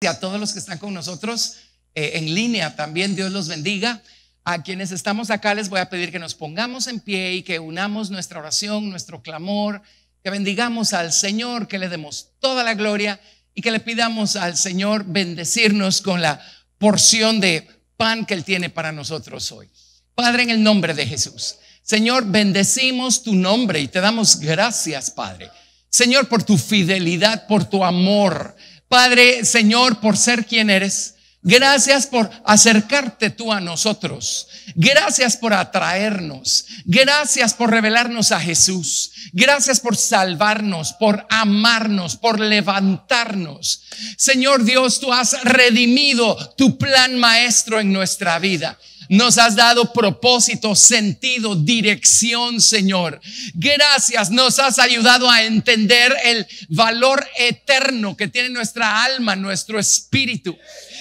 y a todos los que están con nosotros eh, en línea también. Dios los bendiga. A quienes estamos acá les voy a pedir que nos pongamos en pie y que unamos nuestra oración, nuestro clamor, que bendigamos al Señor, que le demos toda la gloria y que le pidamos al Señor bendecirnos con la porción de pan que Él tiene para nosotros hoy. Padre, en el nombre de Jesús. Señor, bendecimos tu nombre y te damos gracias, Padre. Señor, por tu fidelidad, por tu amor. Padre, Señor, por ser quien eres. Gracias por acercarte tú a nosotros. Gracias por atraernos. Gracias por revelarnos a Jesús. Gracias por salvarnos, por amarnos, por levantarnos. Señor Dios, tú has redimido tu plan maestro en nuestra vida. Nos has dado propósito, sentido, dirección, Señor. Gracias, nos has ayudado a entender el valor eterno que tiene nuestra alma, nuestro espíritu.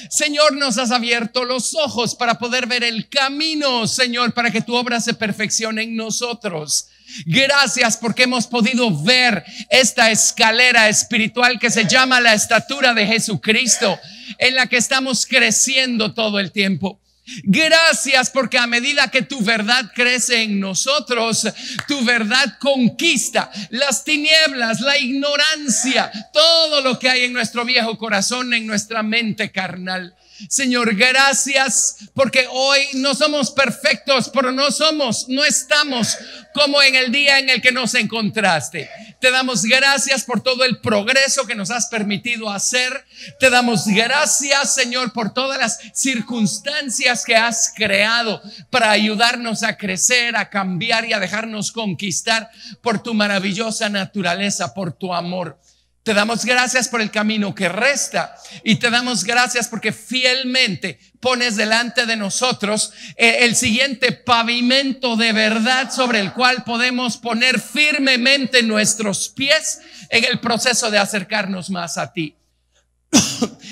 Señor, nos has abierto los ojos para poder ver el camino, Señor, para que tu obra se perfeccione en nosotros. Gracias porque hemos podido ver esta escalera espiritual que se llama la estatura de Jesucristo, en la que estamos creciendo todo el tiempo. Gracias porque a medida que tu verdad crece en nosotros, tu verdad conquista las tinieblas, la ignorancia, todo lo que hay en nuestro viejo corazón, en nuestra mente carnal. Señor, gracias porque hoy no somos perfectos, pero no somos, no estamos como en el día en el que nos encontraste. Te damos gracias por todo el progreso que nos has permitido hacer. Te damos gracias, Señor, por todas las circunstancias que has creado para ayudarnos a crecer, a cambiar y a dejarnos conquistar por tu maravillosa naturaleza, por tu amor. Te damos gracias por el camino que resta y te damos gracias porque fielmente pones delante de nosotros eh, el siguiente pavimento de verdad sobre el cual podemos poner firmemente nuestros pies en el proceso de acercarnos más a ti.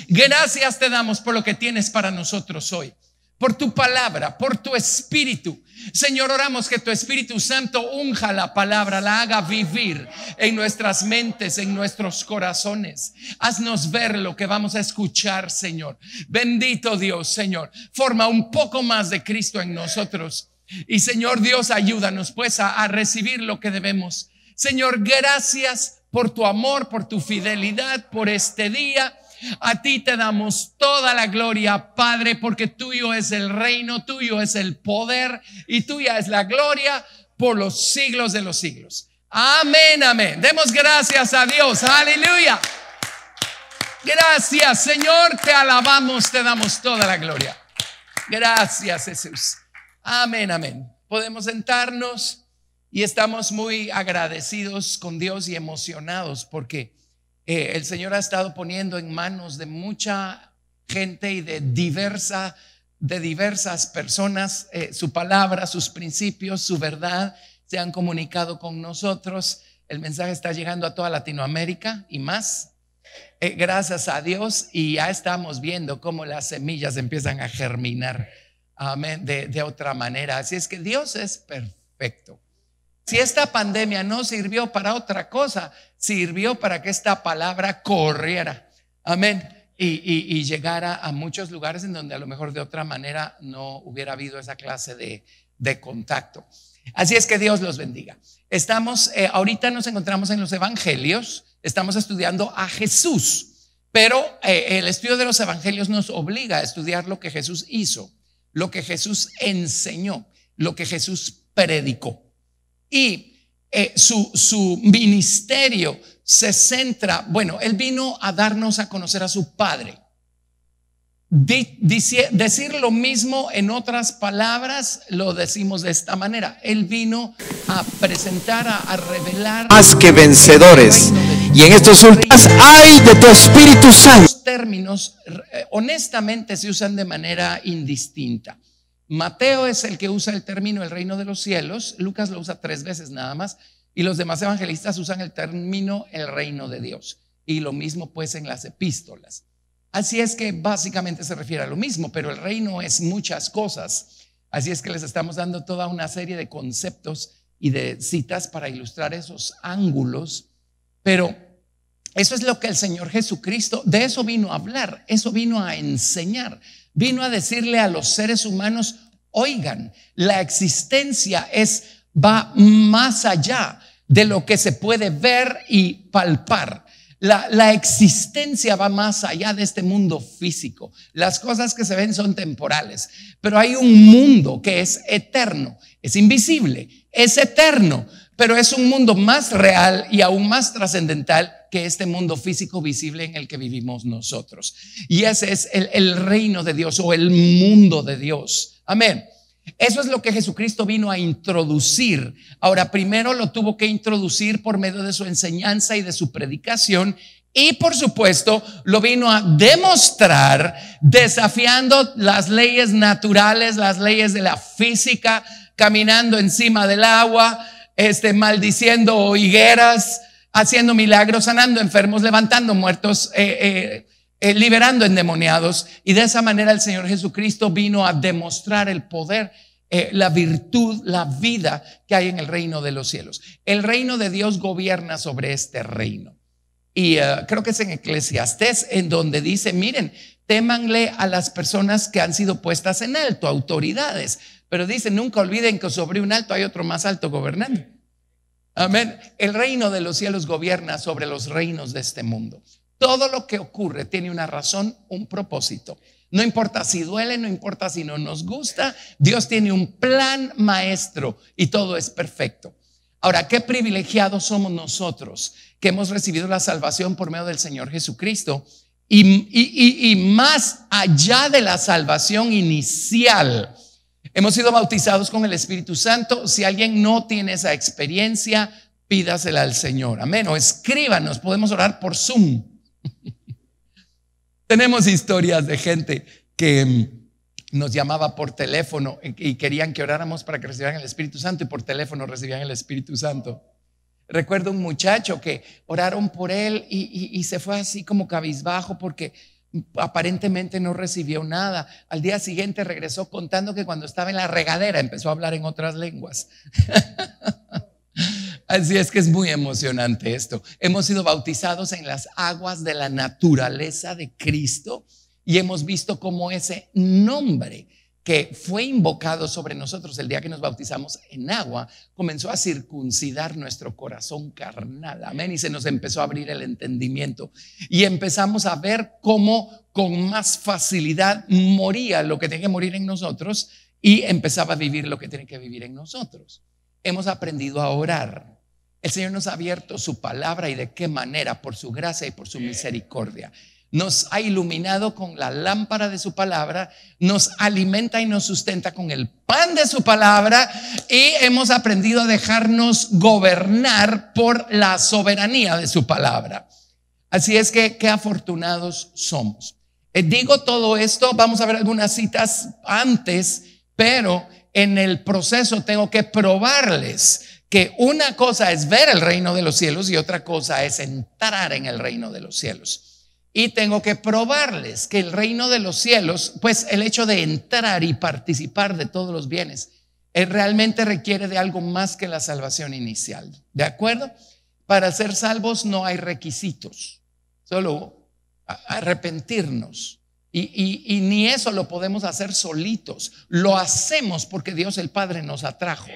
Gracias te damos por lo que tienes para nosotros hoy por tu palabra, por tu espíritu. Señor, oramos que tu Espíritu Santo unja la palabra, la haga vivir en nuestras mentes, en nuestros corazones. Haznos ver lo que vamos a escuchar, Señor. Bendito Dios, Señor. Forma un poco más de Cristo en nosotros. Y Señor Dios, ayúdanos pues a, recibir lo que debemos. Señor, gracias por tu amor, por tu fidelidad, por este día. A ti te damos toda la gloria, Padre, porque tuyo es el reino, tuyo es el poder y tuya es la gloria por los siglos de los siglos. Amén, amén. Demos gracias a Dios. Aleluya. Gracias, Señor. Te alabamos, te damos toda la gloria. Gracias, Jesús. Amén, amén. Podemos sentarnos y estamos muy agradecidos con Dios y emocionados porque eh, el Señor ha estado poniendo en manos de mucha gente y de diversa de diversas personas, eh, su palabra, sus principios, su verdad, se han comunicado con nosotros. El mensaje está llegando a toda Latinoamérica y más. Eh, gracias a Dios y ya estamos viendo cómo las semillas empiezan a germinar. Amén, de, de otra manera. Así es que Dios es perfecto. Si esta pandemia no sirvió para otra cosa, sirvió para que esta palabra corriera. Amén. Y, llegara a muchos lugares en donde a lo mejor de otra manera no hubiera habido esa clase de, contacto. Así es que Dios los bendiga. Estamos, eh, ahorita nos encontramos en los evangelios, estamos estudiando a Jesús, pero eh, el estudio de los evangelios nos obliga a estudiar lo que Jesús hizo, lo que Jesús enseñó, lo que Jesús predicó y eh, su, ministerio se centra, bueno, él vino a darnos a conocer a su Padre. Decir lo mismo en otras palabras, lo decimos de esta manera. Él vino a presentar, a, revelar. Más que vencedores. Y en estos últimos, hay de tu Espíritu Santo. Los términos eh, honestamente se usan de manera indistinta. Mateo es el que usa el término el reino de los cielos, Lucas lo usa tres veces nada más, y los demás evangelistas usan el término el reino de Dios. Y lo mismo pues en las epístolas. Así es que básicamente se refiere a lo mismo, pero el reino es muchas cosas. Así es que les estamos dando toda una serie de conceptos y de citas para ilustrar esos ángulos. Pero eso es lo que el Señor Jesucristo, de eso vino a hablar, eso vino a enseñar vino a decirle a los seres humanos, oigan, la existencia es, va más allá de lo que se puede ver y palpar. La, la, existencia va más allá de este mundo físico. Las cosas que se ven son temporales, pero hay un mundo que es eterno, es invisible, es eterno pero es un mundo más real y aún más trascendental que este mundo físico visible en el que vivimos nosotros. Y ese es el, el, reino de Dios o el mundo de Dios. Amén. Eso es lo que Jesucristo vino a introducir. Ahora, primero lo tuvo que introducir por medio de su enseñanza y de su predicación. Y por supuesto, lo vino a demostrar desafiando las leyes naturales, las leyes de la física, caminando encima del agua, este, maldiciendo higueras, haciendo milagros, sanando enfermos, levantando muertos, eh, eh, eh, liberando endemoniados. Y de esa manera el Señor Jesucristo vino a demostrar el poder la virtud, la vida que hay en el reino de los cielos. El reino de Dios gobierna sobre este reino. Y creo que es en Eclesiastés en donde dice, miren, Témanle a las personas que han sido puestas en alto, autoridades. Pero dicen nunca olviden que sobre un alto hay otro más alto gobernando. Amén. El reino de los cielos gobierna sobre los reinos de este mundo. Todo lo que ocurre tiene una razón, un propósito. No importa si duele, no importa si no nos gusta, Dios tiene un plan maestro y todo es perfecto. Ahora, qué privilegiados somos nosotros que hemos recibido la salvación por medio del Señor Jesucristo y, más allá de la salvación inicial. Hemos sido bautizados con el Espíritu Santo. Si alguien no tiene esa experiencia, pídasela al Señor. Amén. O escríbanos, podemos orar por Zoom. Tenemos historias de gente que mm, nos llamaba por teléfono y querían que oráramos para que recibieran el Espíritu Santo y por teléfono recibían el Espíritu Santo. Recuerdo un muchacho que oraron por él y, se fue así como cabizbajo porque aparentemente no recibió nada. Al día siguiente regresó contando que cuando estaba en la regadera empezó a hablar en otras lenguas. Así es que es muy emocionante esto. Hemos sido bautizados en las aguas de la naturaleza de Cristo y hemos visto cómo ese nombre que fue invocado sobre nosotros el día que nos bautizamos en agua, comenzó a circuncidar nuestro corazón carnal. Amén. Y se nos empezó a abrir el entendimiento. Y empezamos a ver cómo con más facilidad moría lo que tiene que morir en nosotros y empezaba a vivir lo que tiene que vivir en nosotros. Hemos aprendido a orar. El Señor nos ha abierto su palabra y de qué manera, por su gracia y por su misericordia nos ha iluminado con la lámpara de su palabra, nos alimenta y nos sustenta con el pan de su palabra y hemos aprendido a dejarnos gobernar por la soberanía de su palabra. Así es que qué afortunados somos. Eh, digo todo esto, vamos a ver algunas citas antes, pero en el proceso tengo que probarles que una cosa es ver el reino de los cielos y otra cosa es entrar en el reino de los cielos. Y tengo que probarles que el reino de los cielos, pues el hecho de entrar y participar de todos los bienes, eh, realmente requiere de algo más que la salvación inicial. ¿De acuerdo? Para ser salvos no hay requisitos, solo arrepentirnos. Y, ni eso lo podemos hacer solitos. Lo hacemos porque Dios el Padre nos atrajo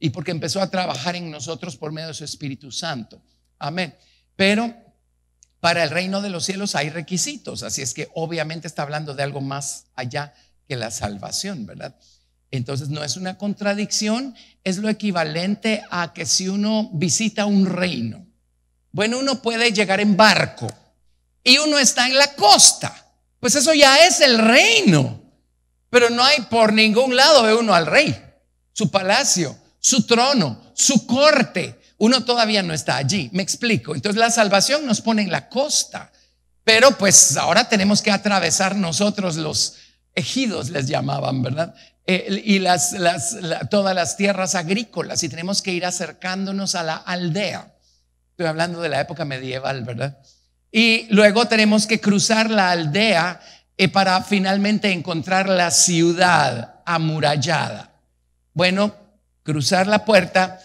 y porque empezó a trabajar en nosotros por medio de su Espíritu Santo. Amén. Pero para el reino de los cielos hay requisitos, así es que obviamente está hablando de algo más allá que la salvación, ¿verdad? Entonces no es una contradicción, es lo equivalente a que si uno visita un reino, bueno, uno puede llegar en barco y uno está en la costa, pues eso ya es el reino, pero no hay por ningún lado de uno al rey, su palacio, su trono, su corte, uno todavía no está allí. Me explico. Entonces la salvación nos pone en la costa, pero pues ahora tenemos que atravesar nosotros los ejidos, les llamaban, ¿verdad? y las, las, todas las tierras agrícolas y tenemos que ir acercándonos a la aldea. Estoy hablando de la época medieval, ¿verdad? Y luego tenemos que cruzar la aldea eh, para finalmente encontrar la ciudad amurallada. Bueno, cruzar la puerta,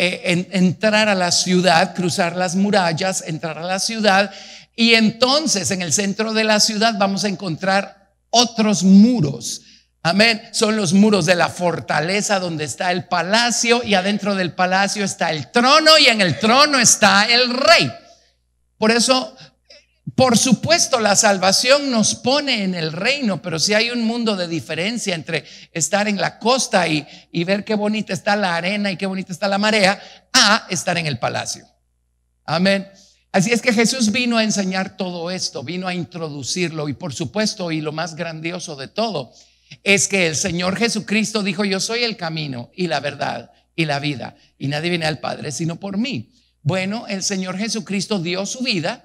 eh, entrar a la ciudad, cruzar las murallas, entrar a la ciudad. Y entonces en el centro de la ciudad vamos a encontrar otros muros. Amén. Son los muros de la fortaleza donde está el palacio y adentro del palacio está el trono y en el trono está el rey. Por eso por supuesto, la salvación nos pone en el reino, pero si hay un mundo de diferencia entre estar en la costa y, y, ver qué bonita está la arena y qué bonita está la marea, a estar en el palacio. Amén. Así es que Jesús vino a enseñar todo esto, vino a introducirlo y por supuesto, y lo más grandioso de todo, es que el Señor Jesucristo dijo, yo soy el camino y la verdad y la vida, y nadie viene al Padre sino por mí. Bueno, el Señor Jesucristo dio su vida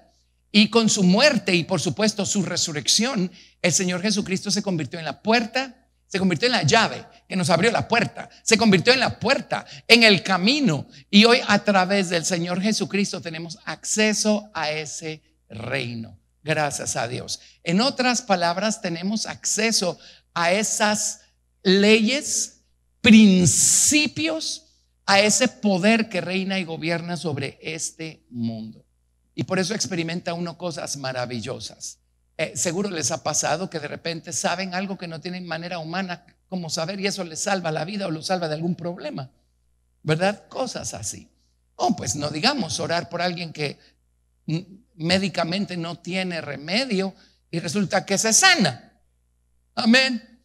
y con su muerte y por supuesto su resurrección, el Señor Jesucristo se convirtió en la puerta, se convirtió en la llave que nos abrió la puerta, se convirtió en la puerta, en el camino. Y hoy a través del Señor Jesucristo tenemos acceso a ese reino. Gracias a Dios. En otras palabras, tenemos acceso a esas leyes, principios, a ese poder que reina y gobierna sobre este mundo. Y por eso experimenta uno cosas maravillosas. Eh, seguro les ha pasado que de repente saben algo que no tienen manera humana como saber y eso les salva la vida o los salva de algún problema. ¿Verdad? Cosas así. Oh, pues no digamos orar por alguien que médicamente no tiene remedio y resulta que se sana. Amén.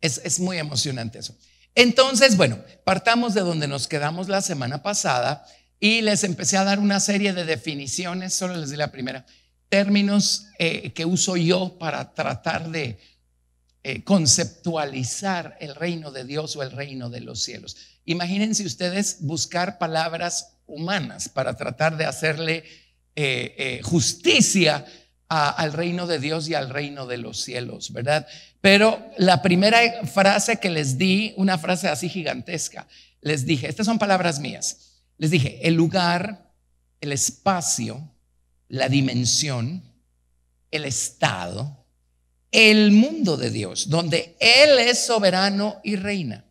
Es, es muy emocionante eso. Entonces, bueno, partamos de donde nos quedamos la semana pasada y les empecé a dar una serie de definiciones, solo les di la primera, términos eh, que uso yo para tratar de eh, conceptualizar el reino de Dios o el reino de los cielos. Imagínense ustedes buscar palabras humanas para tratar de hacerle eh, justicia al reino de Dios y al reino de los cielos, ¿verdad? Pero la primera frase que les di, una frase así gigantesca, les dije, estas son palabras mías. Les dije, el lugar, el espacio, la dimensión, el estado, el mundo de Dios, donde Él es soberano y reina,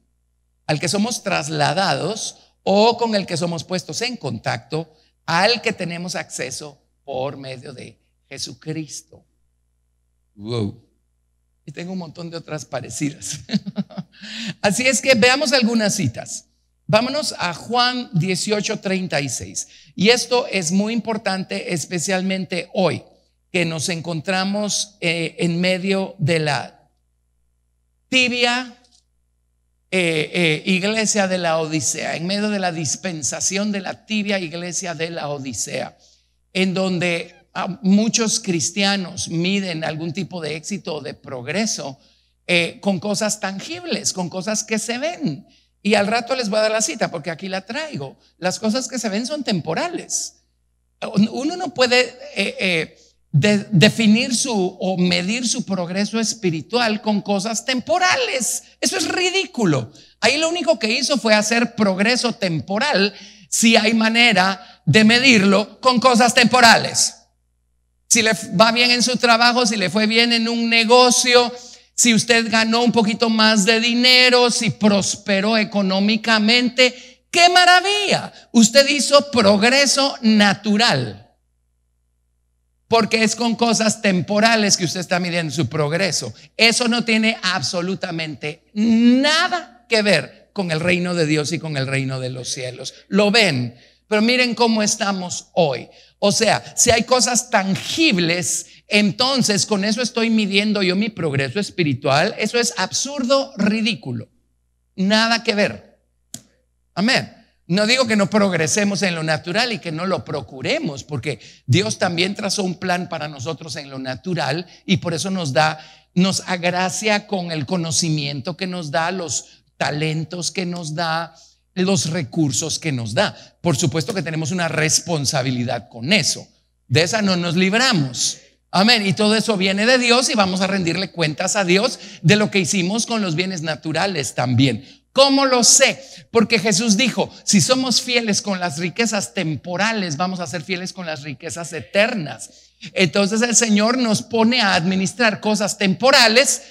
al que somos trasladados o con el que somos puestos en contacto, al que tenemos acceso por medio de Jesucristo. Wow. Y tengo un montón de otras parecidas. Así es que veamos algunas citas. Vámonos a Juan 18:36. Y esto es muy importante, especialmente hoy, que nos encontramos eh, en medio de la tibia eh, eh, iglesia de la Odisea, en medio de la dispensación de la tibia iglesia de la Odisea, en donde ah, muchos cristianos miden algún tipo de éxito o de progreso con cosas tangibles, con cosas que se ven. Y al rato les voy a dar la cita porque aquí la traigo. Las cosas que se ven son temporales. Uno no puede eh, eh, definir su o medir su progreso espiritual con cosas temporales. Eso es ridículo. Ahí lo único que hizo fue hacer progreso temporal si hay manera de medirlo con cosas temporales. Si le va bien en su trabajo, si le fue bien en un negocio, si usted ganó un poquito más de dinero, si prosperó económicamente, qué maravilla. Usted hizo progreso natural. Porque es con cosas temporales que usted está midiendo su progreso. Eso no tiene absolutamente nada que ver con el reino de Dios y con el reino de los cielos. Lo ven, pero miren cómo estamos hoy. O sea, si hay cosas tangibles entonces, con eso estoy midiendo yo mi progreso espiritual. Eso es absurdo, ridículo. Nada que ver. Amén. No digo que no progresemos en lo natural y que no lo procuremos, porque Dios también trazó un plan para nosotros en lo natural y por eso nos da, nos agracia con el conocimiento que nos da, los talentos que nos da, los recursos que nos da. Por supuesto que tenemos una responsabilidad con eso. De esa no nos libramos. Amén. Y todo eso viene de Dios y vamos a rendirle cuentas a Dios de lo que hicimos con los bienes naturales también. ¿Cómo lo sé? Porque Jesús dijo, si somos fieles con las riquezas temporales, vamos a ser fieles con las riquezas eternas. Entonces el Señor nos pone a administrar cosas temporales,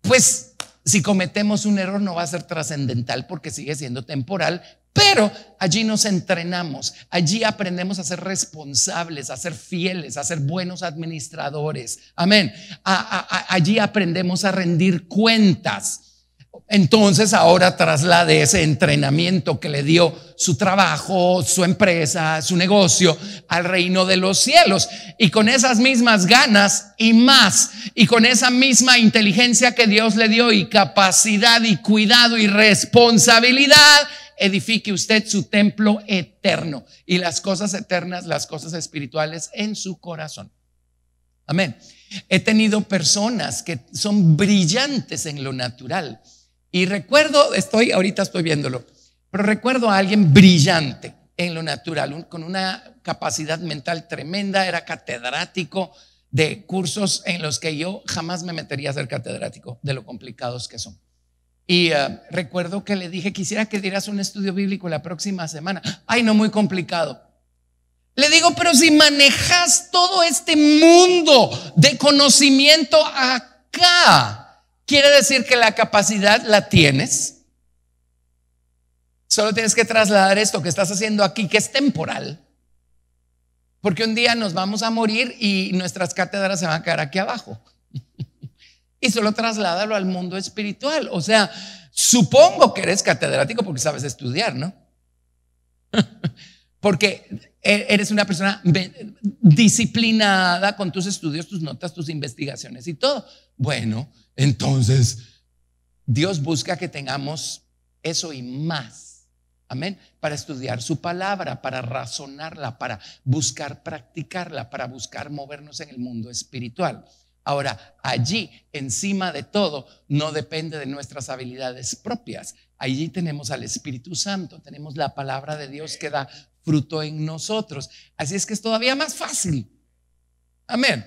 pues si cometemos un error no va a ser trascendental porque sigue siendo temporal, pero allí nos entrenamos, allí aprendemos a ser responsables, a ser fieles, a ser buenos administradores. Amén. allí aprendemos a rendir cuentas. Entonces ahora traslade ese entrenamiento que le dio su trabajo, su empresa, su negocio al reino de los cielos. Y con esas mismas ganas y más, y con esa misma inteligencia que Dios le dio y capacidad y cuidado y responsabilidad, edifique usted su templo eterno y las cosas eternas, las cosas espirituales en su corazón. Amén. He tenido personas que son brillantes en lo natural. Y recuerdo, estoy, ahorita estoy viéndolo, pero recuerdo a alguien brillante en lo natural, con una capacidad mental tremenda, era catedrático de cursos en los que yo jamás me metería a ser catedrático, de lo complicados que son. Y eh, recuerdo que le dije, quisiera que dieras un estudio bíblico la próxima semana. Ay, no, muy complicado. Le digo, pero si manejas todo este mundo de conocimiento acá, quiere decir que la capacidad la tienes. Solo tienes que trasladar esto que estás haciendo aquí, que es temporal. Porque un día nos vamos a morir y nuestras cátedras se van a quedar aquí abajo y solo trasládalo al mundo espiritual. O sea, supongo que eres catedrático porque sabes estudiar, ¿no? porque e-, eres una persona disciplinada con tus estudios, tus notas, tus investigaciones y todo. Bueno, entonces Dios busca que tengamos eso y más. Amén. Para estudiar su palabra, para razonarla, para buscar practicarla, para buscar movernos en el mundo espiritual. Ahora, allí, encima de todo, no depende de nuestras habilidades propias. Allí tenemos al Espíritu Santo, tenemos la palabra de Dios que da fruto en nosotros. Así es que es todavía más fácil. Amén.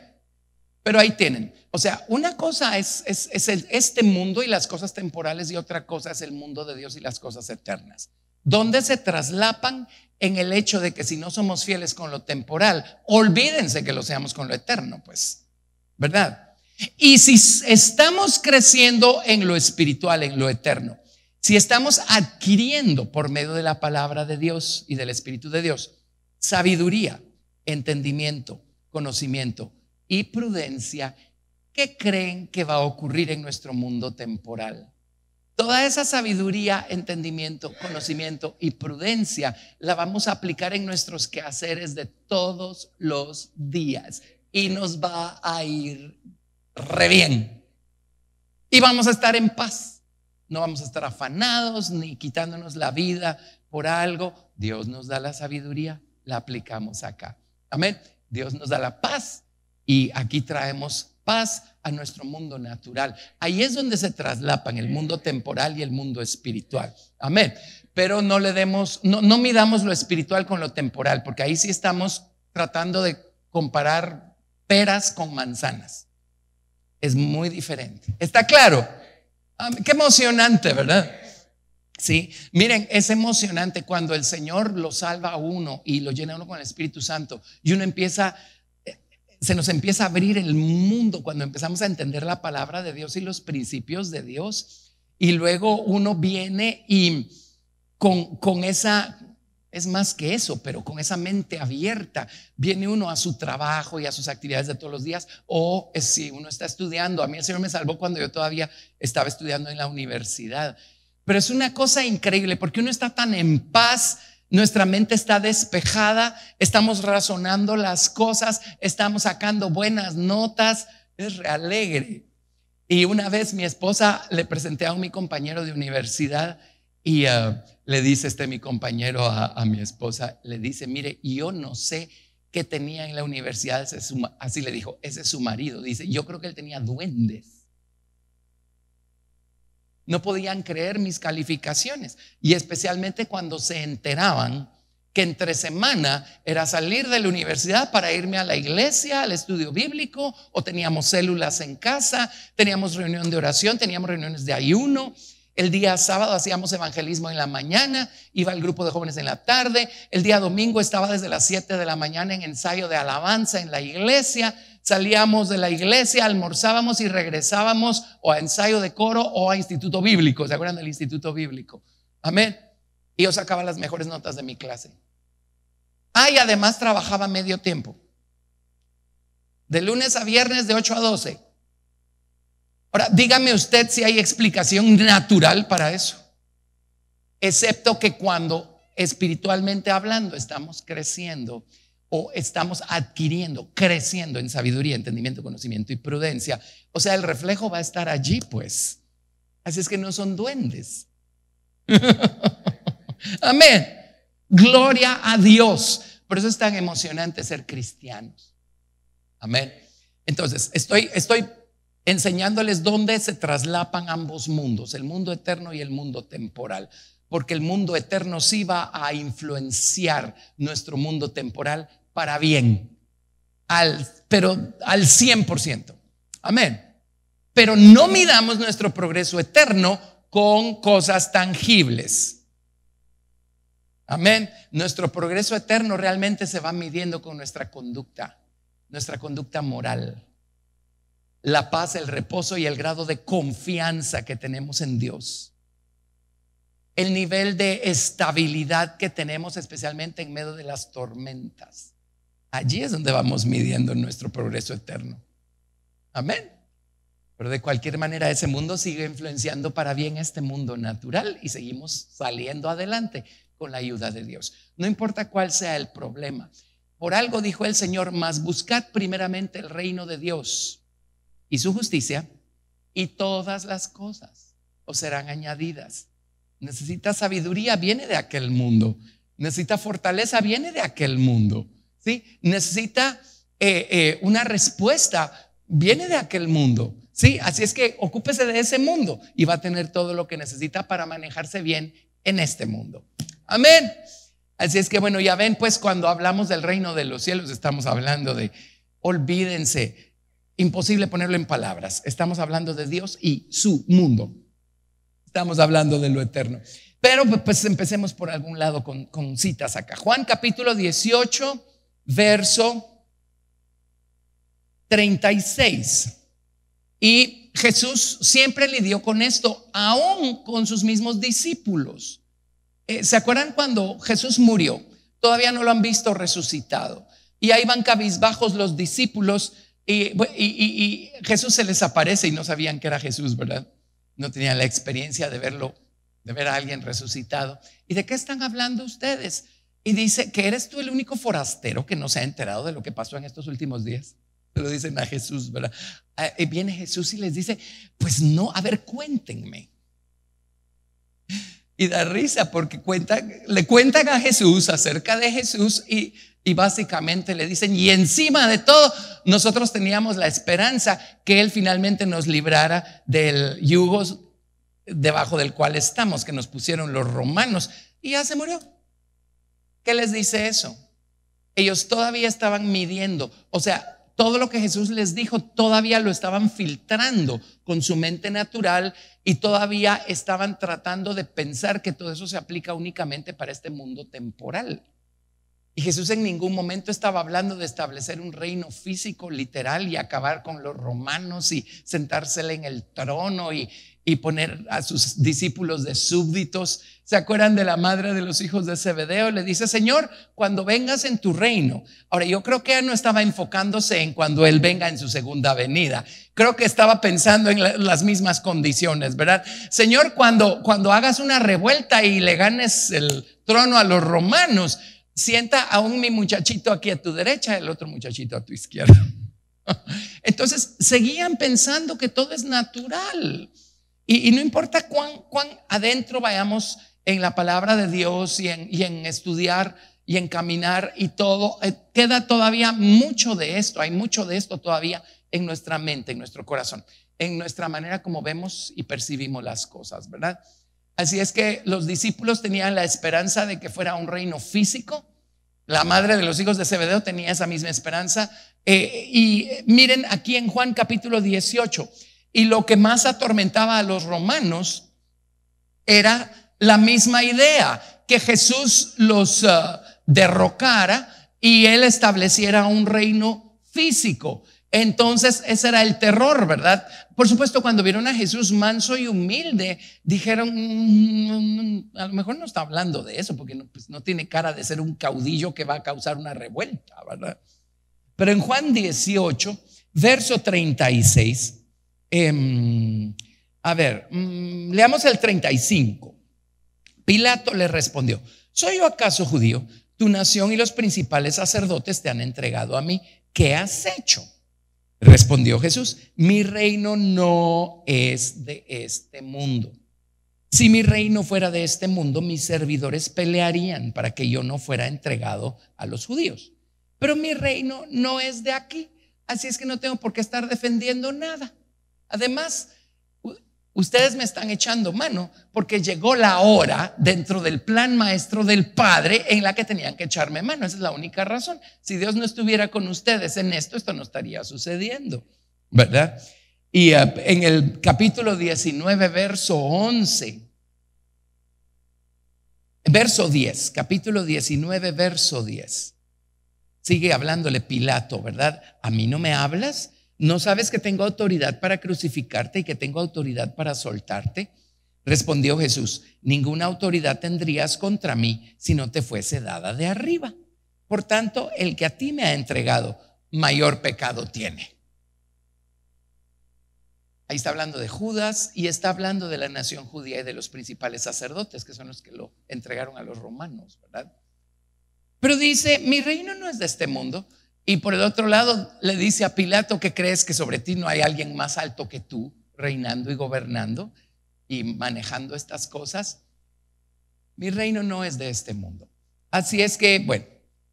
Pero ahí tienen. O sea, una cosa es, este mundo y las cosas temporales y otra cosa es el mundo de Dios y las cosas eternas. Donde se traslapan en el hecho de que si no somos fieles con lo temporal, olvídense que lo seamos con lo eterno, pues. ¿verdad? Y si estamos creciendo en lo espiritual, en lo eterno, si estamos adquiriendo por medio de la palabra de Dios y del Espíritu de Dios sabiduría, entendimiento, conocimiento y prudencia, ¿qué creen que va a ocurrir en nuestro mundo temporal? Toda esa sabiduría, entendimiento, conocimiento y prudencia la vamos a aplicar en nuestros quehaceres de todos los días y nos va a ir re bien. Y vamos a estar en paz. No vamos a estar afanados ni quitándonos la vida por algo. Dios nos da la sabiduría, la aplicamos acá. Amén. Dios nos da la paz y aquí traemos paz a nuestro mundo natural. Ahí es donde se traslapan el mundo temporal y el mundo espiritual. Amén. Pero no le demos, no, no midamos lo espiritual con lo temporal, porque ahí sí estamos tratando de comparar peras con manzanas. Es muy diferente. ¿Está claro? Ah, qué emocionante, ¿verdad? Sí, miren, es emocionante cuando el Señor lo salva a uno y lo llena a uno con el Espíritu Santo y uno empieza, eh, se nos empieza a abrir el mundo cuando empezamos a entender la palabra de Dios y los principios de Dios y luego uno viene y con, con esa, es más que eso, pero con esa mente abierta viene uno a su trabajo y a sus actividades de todos los días o si uno está estudiando. A mí el Señor me salvó cuando yo todavía estaba estudiando en la universidad. Pero es una cosa increíble porque uno está tan en paz, nuestra mente está despejada, estamos razonando las cosas, estamos sacando buenas notas, es realegre Y una vez mi esposa le presenté a un mi compañero de universidad y... Ah, le dice este mi compañero a, mi esposa, le dice, mire, yo no sé qué tenía en la universidad, así le dijo, ese es su marido, dice, yo creo que él tenía duendes. No podían creer mis calificaciones y especialmente cuando se enteraban que entre semana era salir de la universidad para irme a la iglesia, al estudio bíblico, o teníamos células en casa, teníamos reunión de oración, teníamos reuniones de ayuno, el día sábado hacíamos evangelismo en la mañana, iba el grupo de jóvenes en la tarde, el día domingo estaba desde las 7 de la mañana en ensayo de alabanza en la iglesia, salíamos de la iglesia, almorzábamos y regresábamos o a ensayo de coro o a instituto bíblico, ¿se acuerdan del instituto bíblico? Amén. Y yo sacaba las mejores notas de mi clase. Ah, y además trabajaba medio tiempo. De lunes a viernes de 8 a 12. Ahora, dígame usted si hay explicación natural para eso. Excepto que cuando espiritualmente hablando estamos creciendo o estamos adquiriendo, creciendo en sabiduría, entendimiento, conocimiento y prudencia. O sea, el reflejo va a estar allí, pues. Así es que no son duendes. Amén. Gloria a Dios. Por eso es tan emocionante ser cristianos. Amén. Entonces, estoy, estoy enseñándoles dónde se traslapan ambos mundos, el mundo eterno y el mundo temporal, porque el mundo eterno sí va a influenciar nuestro mundo temporal para bien, al, pero al 100%. Amén. Pero no midamos nuestro progreso eterno con cosas tangibles. Amén. Nuestro progreso eterno realmente se va midiendo con nuestra conducta, nuestra conducta moral la paz, el reposo y el grado de confianza que tenemos en Dios. El nivel de estabilidad que tenemos especialmente en medio de las tormentas. Allí es donde vamos midiendo nuestro progreso eterno. Amén. Pero de cualquier manera ese mundo sigue influenciando para bien este mundo natural y seguimos saliendo adelante con la ayuda de Dios. No importa cuál sea el problema. Por algo dijo el Señor, mas buscad primeramente el reino de Dios y su justicia, y todas las cosas os serán añadidas. Necesita sabiduría, viene de aquel mundo. Necesita fortaleza, viene de aquel mundo. ¿sí? Necesita eh, eh, una respuesta, viene de aquel mundo. ¿sí? Así es que ocúpese de ese mundo y va a tener todo lo que necesita para manejarse bien en este mundo. Amén. Así es que bueno, ya ven, pues cuando hablamos del reino de los cielos, estamos hablando de, olvídense imposible ponerlo en palabras. Estamos hablando de Dios y su mundo. Estamos hablando de lo eterno. Pero pues, pues empecemos por algún lado con, citas acá. Juan capítulo 18, verso 36. Y Jesús siempre lidió con esto, aún con sus mismos discípulos. Eh, ¿Se acuerdan cuando Jesús murió? Todavía no lo han visto resucitado. Y ahí van cabizbajos los discípulos y, Jesús se les aparece y no sabían que era Jesús, ¿verdad? No tenían la experiencia de verlo, de ver a alguien resucitado. ¿Y de qué están hablando ustedes? Y dice que eres tú el único forastero que no se ha enterado de lo que pasó en estos últimos días. Se lo dicen a Jesús, ¿verdad? Ah, y viene Jesús y les dice, pues no, a ver, cuéntenme. Y da risa porque le cuentan a Jesús acerca de Jesús y, y básicamente le dicen, y encima de todo, nosotros teníamos la esperanza que Él finalmente nos librara del yugo debajo del cual estamos, que nos pusieron los romanos, y ya se murió. ¿Qué les dice eso? Ellos todavía estaban midiendo, o sea, todo lo que Jesús les dijo todavía lo estaban filtrando con su mente natural y todavía estaban tratando de pensar que todo eso se aplica únicamente para este mundo temporal. Y Jesús en ningún momento estaba hablando de establecer un reino físico, literal, y acabar con los romanos y sentársele en el trono y, poner a sus discípulos de súbditos. ¿Se acuerdan de la madre de los hijos de Zebedeo? Le dice, Señor, cuando vengas en tu reino. Ahora, yo creo que él no estaba enfocándose en cuando Él venga en su segunda venida. Creo que estaba pensando en las mismas condiciones, ¿verdad? Señor, cuando, cuando hagas una revuelta y le ganes el trono a los romanos sienta a un mi muchachito aquí a tu derecha, el otro muchachito a tu izquierda. Entonces, seguían pensando que todo es natural. Y, no importa cuán, cuán, adentro vayamos en la palabra de Dios y en, estudiar y en caminar y todo, eh, queda todavía mucho de esto, hay mucho de esto todavía en nuestra mente, en nuestro corazón, en nuestra manera como vemos y percibimos las cosas, ¿verdad? Así es que los discípulos tenían la esperanza de que fuera un reino físico. La madre de los hijos de Zebedeo tenía esa misma esperanza. Eh, y eh, miren aquí en Juan capítulo 18, y lo que más atormentaba a los romanos era la misma idea, que Jesús los eh, derrocara y él estableciera un reino físico. Entonces, ese era el terror, ¿verdad? Por supuesto, cuando vieron a Jesús manso y humilde, dijeron, mm, mm, mm, a lo mejor no está hablando de eso, porque pues, no, tiene cara de ser un caudillo que va a causar una revuelta, ¿verdad? Pero en Juan 18, verso 36, em, a ver, leamos el 35. Pilato le respondió, ¿soy yo acaso judío? Tu nación y los principales sacerdotes te han entregado a mí. ¿Qué has hecho? Respondió Jesús, mi reino no es de este mundo. Si mi reino fuera de este mundo, mis servidores pelearían para que yo no fuera entregado a los judíos. Pero mi reino no es de aquí, así es que no tengo por qué estar defendiendo nada. Además, Ustedes me están echando mano porque llegó la hora dentro del plan maestro del Padre en la que tenían que echarme mano. Esa es la única razón. Si Dios no estuviera con ustedes en esto, esto no estaría sucediendo, ¿verdad? Y eh, en el capítulo 19, verso 11, verso 10, capítulo 19, verso 10, sigue hablándole Pilato, ¿verdad? A mí no me hablas ¿No sabes que tengo autoridad para crucificarte y que tengo autoridad para soltarte? Respondió Jesús, ninguna autoridad tendrías contra mí si no te fuese dada de arriba. Por tanto, el que a ti me ha entregado, mayor pecado tiene. Ahí está hablando de Judas y está hablando de la nación judía y de los principales sacerdotes, que son los que lo entregaron a los romanos, ¿verdad? Pero dice, mi reino no es de este mundo. Y por el otro lado le dice a Pilato que crees que sobre ti no hay alguien más alto que tú, reinando y gobernando y manejando estas cosas. Mi reino no es de este mundo. Así es que, bueno,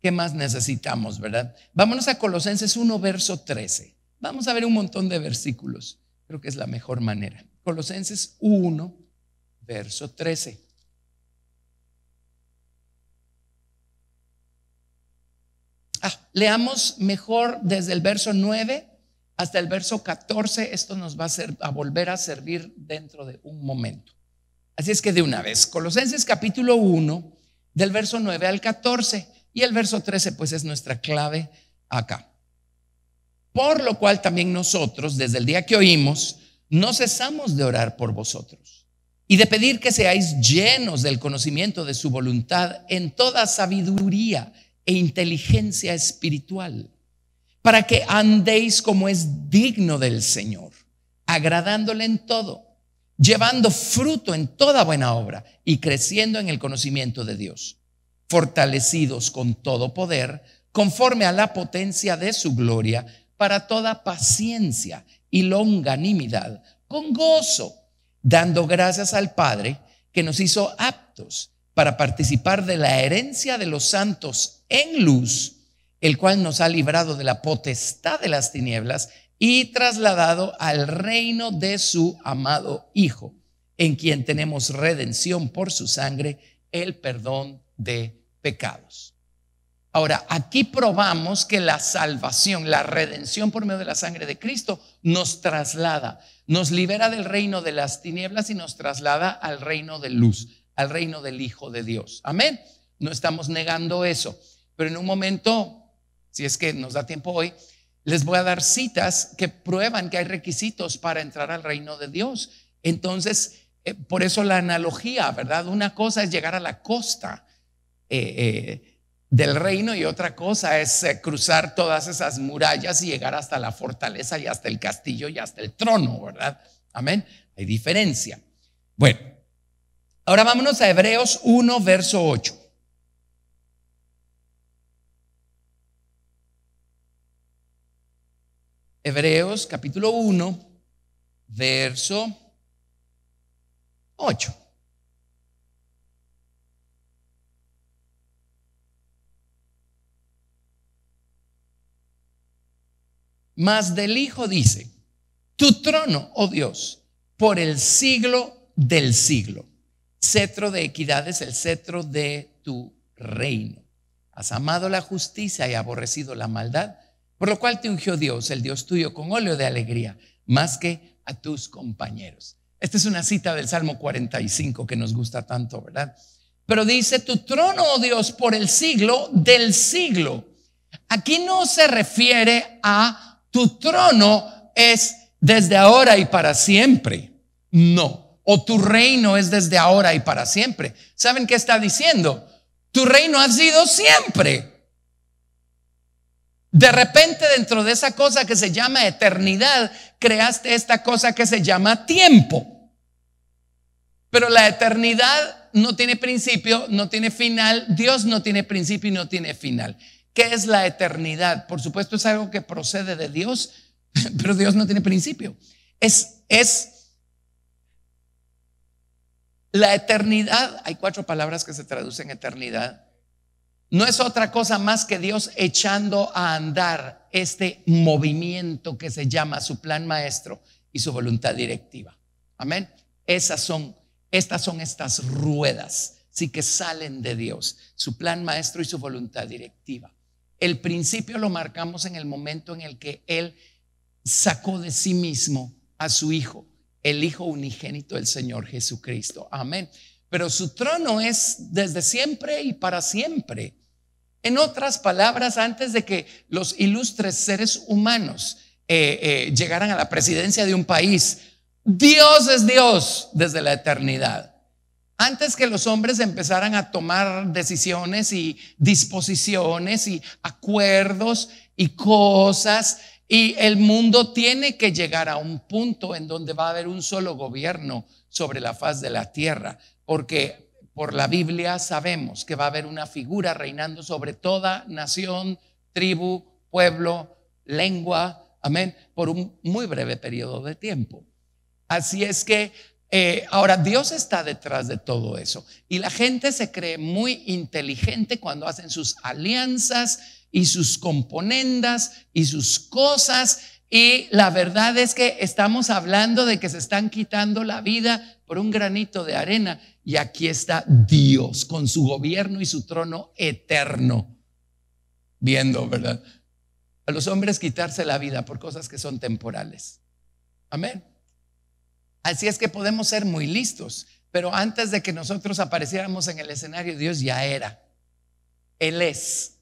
¿qué más necesitamos, verdad? Vámonos a Colosenses 1, verso 13. Vamos a ver un montón de versículos. Creo que es la mejor manera. Colosenses 1, verso 13. Ah, leamos mejor desde el verso 9 hasta el verso 14. Esto nos va a, ser, a volver a servir dentro de un momento. Así es que de una vez, Colosenses capítulo 1, del verso 9 al 14, y el verso 13 pues es nuestra clave acá. Por lo cual también nosotros, desde el día que oímos, no cesamos de orar por vosotros y de pedir que seáis llenos del conocimiento de su voluntad en toda sabiduría e inteligencia espiritual, para que andéis como es digno del Señor, agradándole en todo, llevando fruto en toda buena obra y creciendo en el conocimiento de Dios, fortalecidos con todo poder, conforme a la potencia de su gloria, para toda paciencia y longanimidad, con gozo, dando gracias al Padre que nos hizo aptos para participar de la herencia de los santos en luz, el cual nos ha librado de la potestad de las tinieblas y trasladado al reino de su amado Hijo, en quien tenemos redención por su sangre, el perdón de pecados. Ahora, aquí probamos que la salvación, la redención por medio de la sangre de Cristo nos traslada, nos libera del reino de las tinieblas y nos traslada al reino de luz, al reino del Hijo de Dios. Amén. No estamos negando eso. Pero en un momento, si es que nos da tiempo hoy, les voy a dar citas que prueban que hay requisitos para entrar al reino de Dios. Entonces, eh, por eso la analogía, ¿verdad? Una cosa es llegar a la costa eh, eh, del reino y otra cosa es cruzar todas esas murallas y llegar hasta la fortaleza y hasta el castillo y hasta el trono, ¿verdad? Amén. Hay diferencia. Bueno, ahora vámonos a Hebreos 1, verso 8. Hebreos capítulo 1, verso 8. Mas del Hijo dice, tu trono, oh Dios, por el siglo del siglo. Cetro de equidad es el cetro de tu reino. Has amado la justicia y aborrecido la maldad. Por lo cual te ungió Dios, el Dios tuyo, con óleo de alegría, más que a tus compañeros. Esta es una cita del Salmo 45 que nos gusta tanto, ¿verdad? Pero dice, tu trono, oh Dios, por el siglo del siglo. Aquí no se refiere a tu trono es desde ahora y para siempre. No. O tu reino es desde ahora y para siempre. ¿Saben qué está diciendo? Tu reino ha sido siempre. De repente dentro de esa cosa que se llama eternidad, creaste esta cosa que se llama tiempo. Pero la eternidad no tiene principio, no tiene final, Dios no tiene principio y no tiene final. ¿Qué es la eternidad? Por supuesto es algo que procede de Dios, pero Dios no tiene principio. Es, es la eternidad, hay cuatro palabras que se traducen eternidad no es otra cosa más que Dios echando a andar este movimiento que se llama su plan maestro y su voluntad directiva. Amén. Esas son, estas son estas ruedas, sí que salen de Dios, su plan maestro y su voluntad directiva. El principio lo marcamos en el momento en el que Él sacó de sí mismo a su Hijo, el Hijo unigénito del Señor Jesucristo. Amén. Pero su trono es desde siempre y para siempre. En otras palabras, antes de que los ilustres seres humanos eh, eh, llegaran a la presidencia de un país, Dios es Dios desde la eternidad. Antes que los hombres empezaran a tomar decisiones y disposiciones y acuerdos y cosas, y el mundo tiene que llegar a un punto en donde va a haber un solo gobierno sobre la faz de la tierra, porque por la Biblia sabemos que va a haber una figura reinando sobre toda nación, tribu, pueblo, lengua, amén, por un muy breve periodo de tiempo. Así es que eh, ahora Dios está detrás de todo eso y la gente se cree muy inteligente cuando hacen sus alianzas y sus componendas y sus cosas y la verdad es que estamos hablando de que se están quitando la vida por un granito de arena y aquí está Dios con su gobierno y su trono eterno. Viendo, ¿verdad? A los hombres quitarse la vida por cosas que son temporales. Amén. Así es que podemos ser muy listos, pero antes de que nosotros apareciéramos en el escenario, Dios ya era. Él es.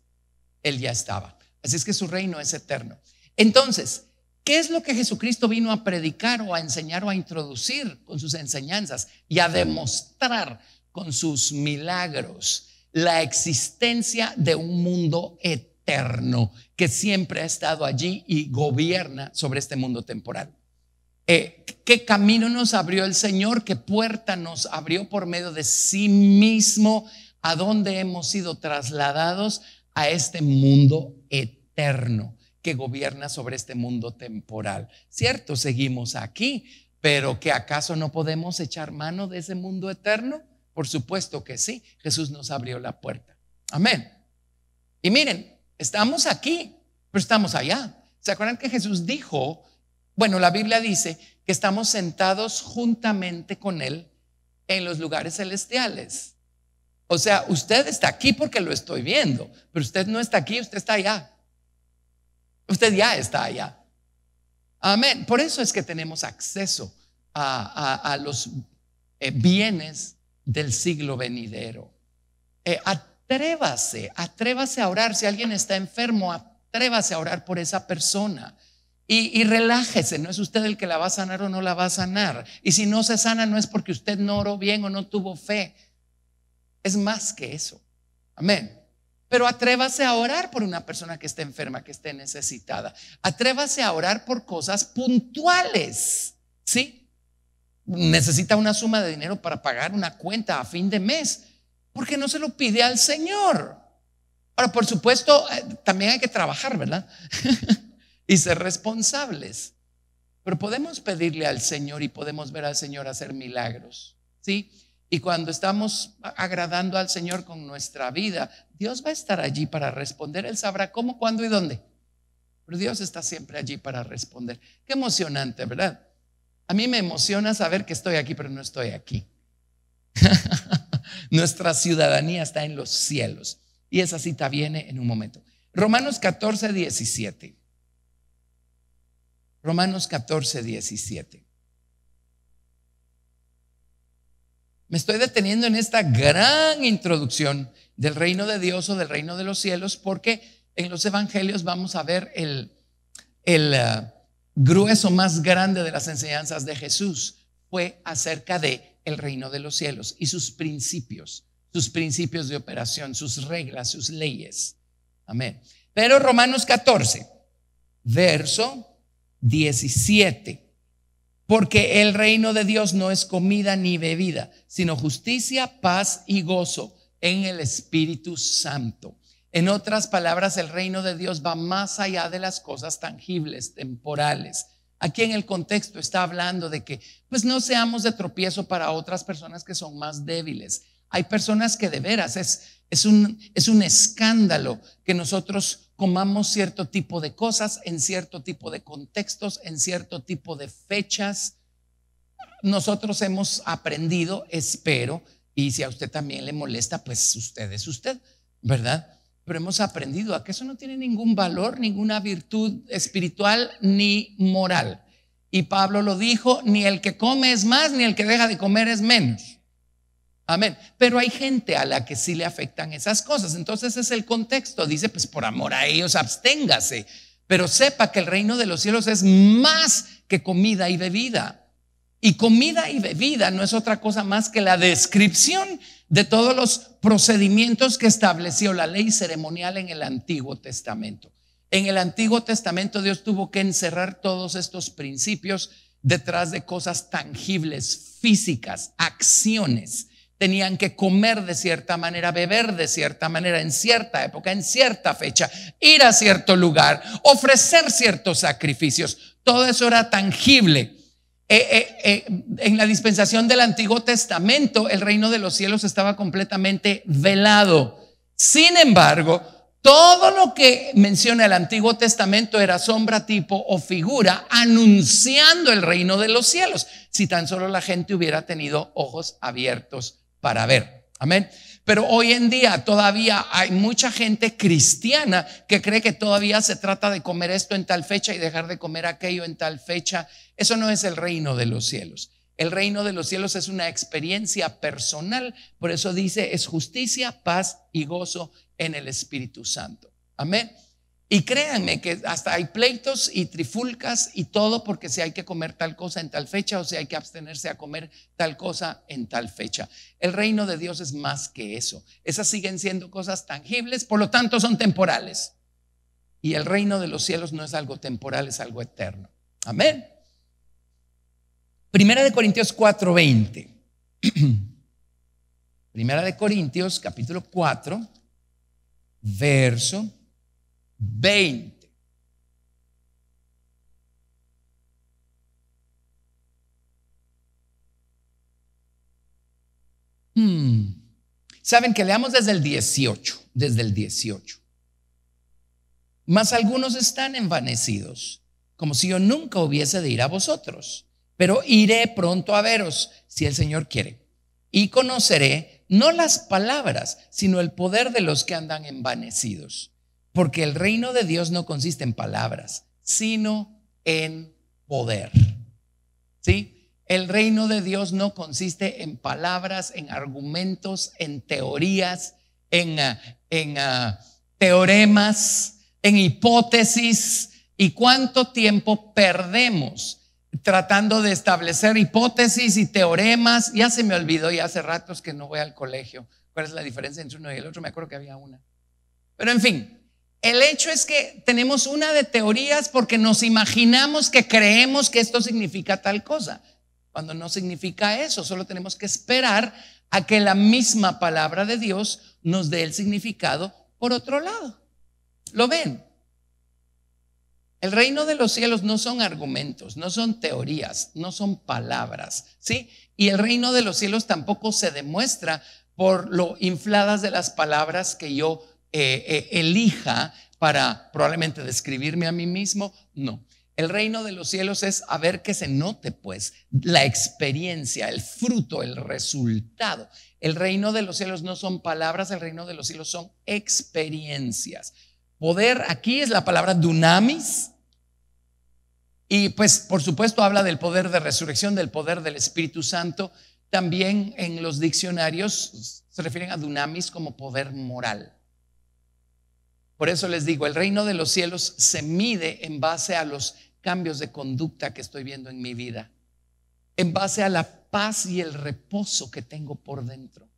Él ya estaba. Así es que su reino es eterno. Entonces, ¿Qué es lo que Jesucristo vino a predicar o a enseñar o a introducir con sus enseñanzas y a demostrar con sus milagros la existencia de un mundo eterno que siempre ha estado allí y gobierna sobre este mundo temporal? Eh, ¿Qué camino nos abrió el Señor? ¿Qué puerta nos abrió por medio de sí mismo? ¿A dónde hemos sido trasladados a este mundo eterno? que gobierna sobre este mundo temporal. Cierto, seguimos aquí, pero que acaso no podemos echar mano de ese mundo eterno? Por supuesto que sí, Jesús nos abrió la puerta. Amén. Y miren, estamos aquí, pero estamos allá. ¿Se acuerdan que Jesús dijo, bueno, la Biblia dice que estamos sentados juntamente con Él en los lugares celestiales? O sea, usted está aquí porque lo estoy viendo, pero usted no está aquí, usted está allá. Usted ya está allá. Amén. Por eso es que tenemos acceso a, los eh, bienes del siglo venidero. Eh, atrévase, atrévase a orar. Si alguien está enfermo, atrévase a orar por esa persona. y, relájese, no es usted el que la va a sanar o no la va a sanar. Y si no se sana, no es porque usted no oró bien o no tuvo fe. Es más que eso. Amén. Pero atrévase a orar por una persona que esté enferma, que esté necesitada. Atrévase a orar por cosas puntuales. ¿Sí? Necesita una suma de dinero para pagar una cuenta a fin de mes. ¿por qué no se lo pide al Señor. Ahora, por supuesto, eh, también hay que trabajar, ¿verdad? y ser responsables. Pero podemos pedirle al Señor y podemos ver al Señor hacer milagros. ¿Sí? Y cuando estamos agradando al Señor con nuestra vida, Dios va a estar allí para responder. Él sabrá cómo, cuándo y dónde. Pero Dios está siempre allí para responder. Qué emocionante, ¿verdad? A mí me emociona saber que estoy aquí, pero no estoy aquí. Nuestra ciudadanía está en los cielos. Y esa cita viene en un momento. Romanos 14, 17. Romanos 14, 17. Me estoy deteniendo en esta gran introducción del reino de Dios o del reino de los cielos porque en los evangelios vamos a ver el, eh, grueso más grande de las enseñanzas de Jesús fue acerca de el reino de los cielos y sus principios, sus principios de operación, sus reglas, sus leyes. Amén. Pero Romanos 14, verso 17 porque el reino de Dios no es comida ni bebida, sino justicia, paz y gozo en el Espíritu Santo. En otras palabras, el reino de Dios va más allá de las cosas tangibles, temporales. Aquí en el contexto está hablando de que pues no seamos de tropiezo para otras personas que son más débiles. Hay personas que de veras es, es, un, es un escándalo que nosotros comamos cierto tipo de cosas, en cierto tipo de contextos, en cierto tipo de fechas. Nosotros hemos aprendido, espero, y si a usted también le molesta, pues usted es usted, ¿verdad? Pero hemos aprendido a que eso no tiene ningún valor, ninguna virtud espiritual ni moral. Y Pablo lo dijo, ni el que come es más, ni el que deja de comer es menos. Amén. Pero hay gente a la que sí le afectan esas cosas. Entonces es el contexto. Dice, pues por amor a ellos, absténgase. Pero sepa que el reino de los cielos es más que comida y bebida. Y comida y bebida no es otra cosa más que la descripción de todos los procedimientos que estableció la ley ceremonial en el Antiguo Testamento. En el Antiguo Testamento Dios tuvo que encerrar todos estos principios detrás de cosas tangibles, físicas, acciones tenían que comer de cierta manera, beber de cierta manera, en cierta época, en cierta fecha, ir a cierto lugar, ofrecer ciertos sacrificios. Todo eso era tangible. Eh, eh, eh, en la dispensación del Antiguo Testamento, el reino de los cielos estaba completamente velado. Sin embargo, todo lo que menciona el Antiguo Testamento era sombra, tipo o figura anunciando el reino de los cielos, si tan solo la gente hubiera tenido ojos abiertos para ver. Amén. Pero hoy en día todavía hay mucha gente cristiana que cree que todavía se trata de comer esto en tal fecha y dejar de comer aquello en tal fecha. Eso no es el reino de los cielos. El reino de los cielos es una experiencia personal. Por eso dice, es justicia, paz y gozo en el Espíritu Santo. Amén. Y créanme que hasta hay pleitos y trifulcas y todo porque si hay que comer tal cosa en tal fecha o si hay que abstenerse a comer tal cosa en tal fecha. El reino de Dios es más que eso. Esas siguen siendo cosas tangibles, por lo tanto son temporales. Y el reino de los cielos no es algo temporal, es algo eterno. Amén. Primera de Corintios 4:20. Primera de Corintios capítulo 4, verso 20. Hmm. Saben que leamos desde el 18, desde el 18. Más algunos están envanecidos, como si yo nunca hubiese de ir a vosotros, pero iré pronto a veros, si el Señor quiere, y conoceré no las palabras, sino el poder de los que andan envanecidos porque el reino de Dios no consiste en palabras, sino en poder. ¿Sí? El reino de Dios no consiste en palabras, en argumentos, en teorías, en, ah, en ah, teoremas, en hipótesis. ¿Y cuánto tiempo perdemos tratando de establecer hipótesis y teoremas? Ya se me olvidó, y hace ratos que no voy al colegio. ¿Cuál es la diferencia entre uno y el otro? Me acuerdo que había una. Pero en fin, el hecho es que tenemos una de teorías porque nos imaginamos que creemos que esto significa tal cosa, cuando no significa eso, solo tenemos que esperar a que la misma palabra de Dios nos dé el significado por otro lado. ¿Lo ven? El reino de los cielos no son argumentos, no son teorías, no son palabras, ¿sí? Y el reino de los cielos tampoco se demuestra por lo infladas de las palabras que yo eh, eh, elija para probablemente describirme a mí mismo, no. El reino de los cielos es a ver que se note, pues, la experiencia, el fruto, el resultado. El reino de los cielos no son palabras, el reino de los cielos son experiencias. Poder, aquí es la palabra dunamis. Y pues, por supuesto, habla del poder de resurrección, del poder del Espíritu Santo. También en los diccionarios se refieren a dunamis como poder moral. Por eso les digo, el reino de los cielos se mide en base a los cambios de conducta que estoy viendo en mi vida, en base a la paz y el reposo que tengo por dentro,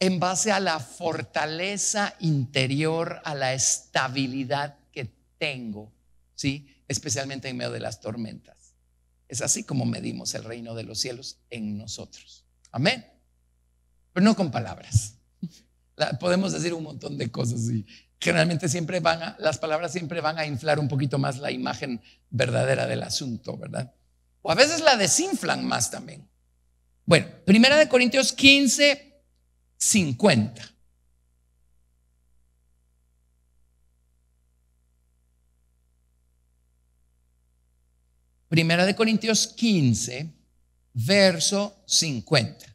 en base a la fortaleza interior, a la estabilidad que tengo, ¿sí? especialmente en medio de las tormentas. Es así como medimos el reino de los cielos en nosotros. Amén. Pero no con palabras. podemos decir un montón de cosas y, generalmente siempre van a, las palabras siempre van a inflar un poquito más la imagen verdadera del asunto, ¿verdad? O a veces la desinflan más también. Bueno, Primera de Corintios 15, 50. Primera de Corintios 15, verso 50.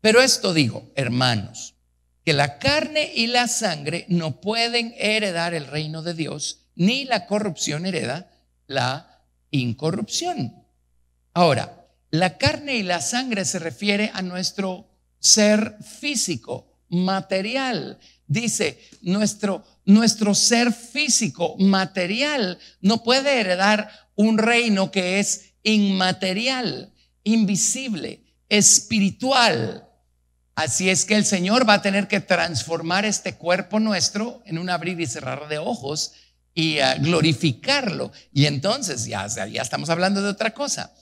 Pero esto digo, hermanos, que la carne y la sangre no pueden heredar el reino de Dios, ni la corrupción hereda la incorrupción. Ahora, la carne y la sangre se refiere a nuestro ser físico, material. Dice, nuestro, nuestro ser físico, material, no puede heredar un reino que es inmaterial, invisible, espiritual Así es que el Señor va a tener que transformar este cuerpo nuestro en un abrir y cerrar de ojos y ah, glorificarlo. Y entonces ya, ya estamos hablando de otra cosa.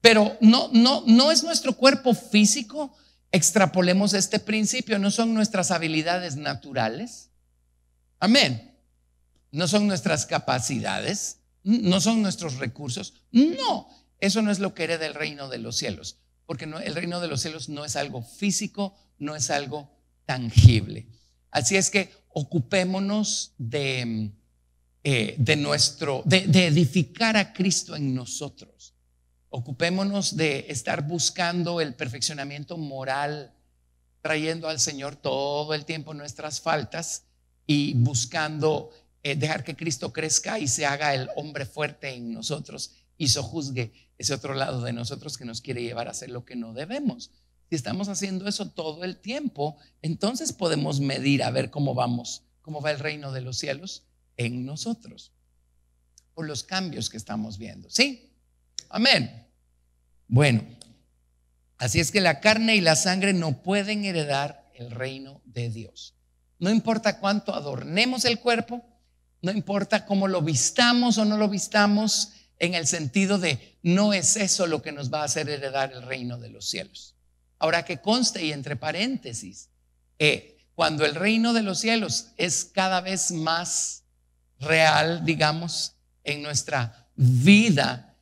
Pero no, no, no es nuestro cuerpo físico. Extrapolemos este principio. No son nuestras habilidades naturales. Amén. No son nuestras capacidades. No son nuestros recursos. No, eso no es lo que hereda el reino de los cielos. Porque el reino de los cielos no es algo físico, no es algo tangible. Así es que ocupémonos de, eh, de nuestro, de, edificar a Cristo en nosotros. Ocupémonos de estar buscando el perfeccionamiento moral, trayendo al Señor todo el tiempo nuestras faltas y buscando eh, dejar que Cristo crezca y se haga el hombre fuerte en nosotros y sojuzgue ese otro lado de nosotros que nos quiere llevar a hacer lo que no debemos. Si estamos haciendo eso todo el tiempo, entonces podemos medir a ver cómo vamos, cómo va el reino de los cielos en nosotros, por los cambios que estamos viendo. ¿Sí? Amén. Bueno, así es que la carne y la sangre no pueden heredar el reino de Dios. No importa cuánto adornemos el cuerpo, no importa cómo lo vistamos o no lo vistamos, en el sentido de no es eso lo que nos va a hacer heredar el reino de los cielos. Ahora que conste y entre paréntesis, eh, cuando el reino de los cielos es cada vez más real, digamos, en nuestra vida,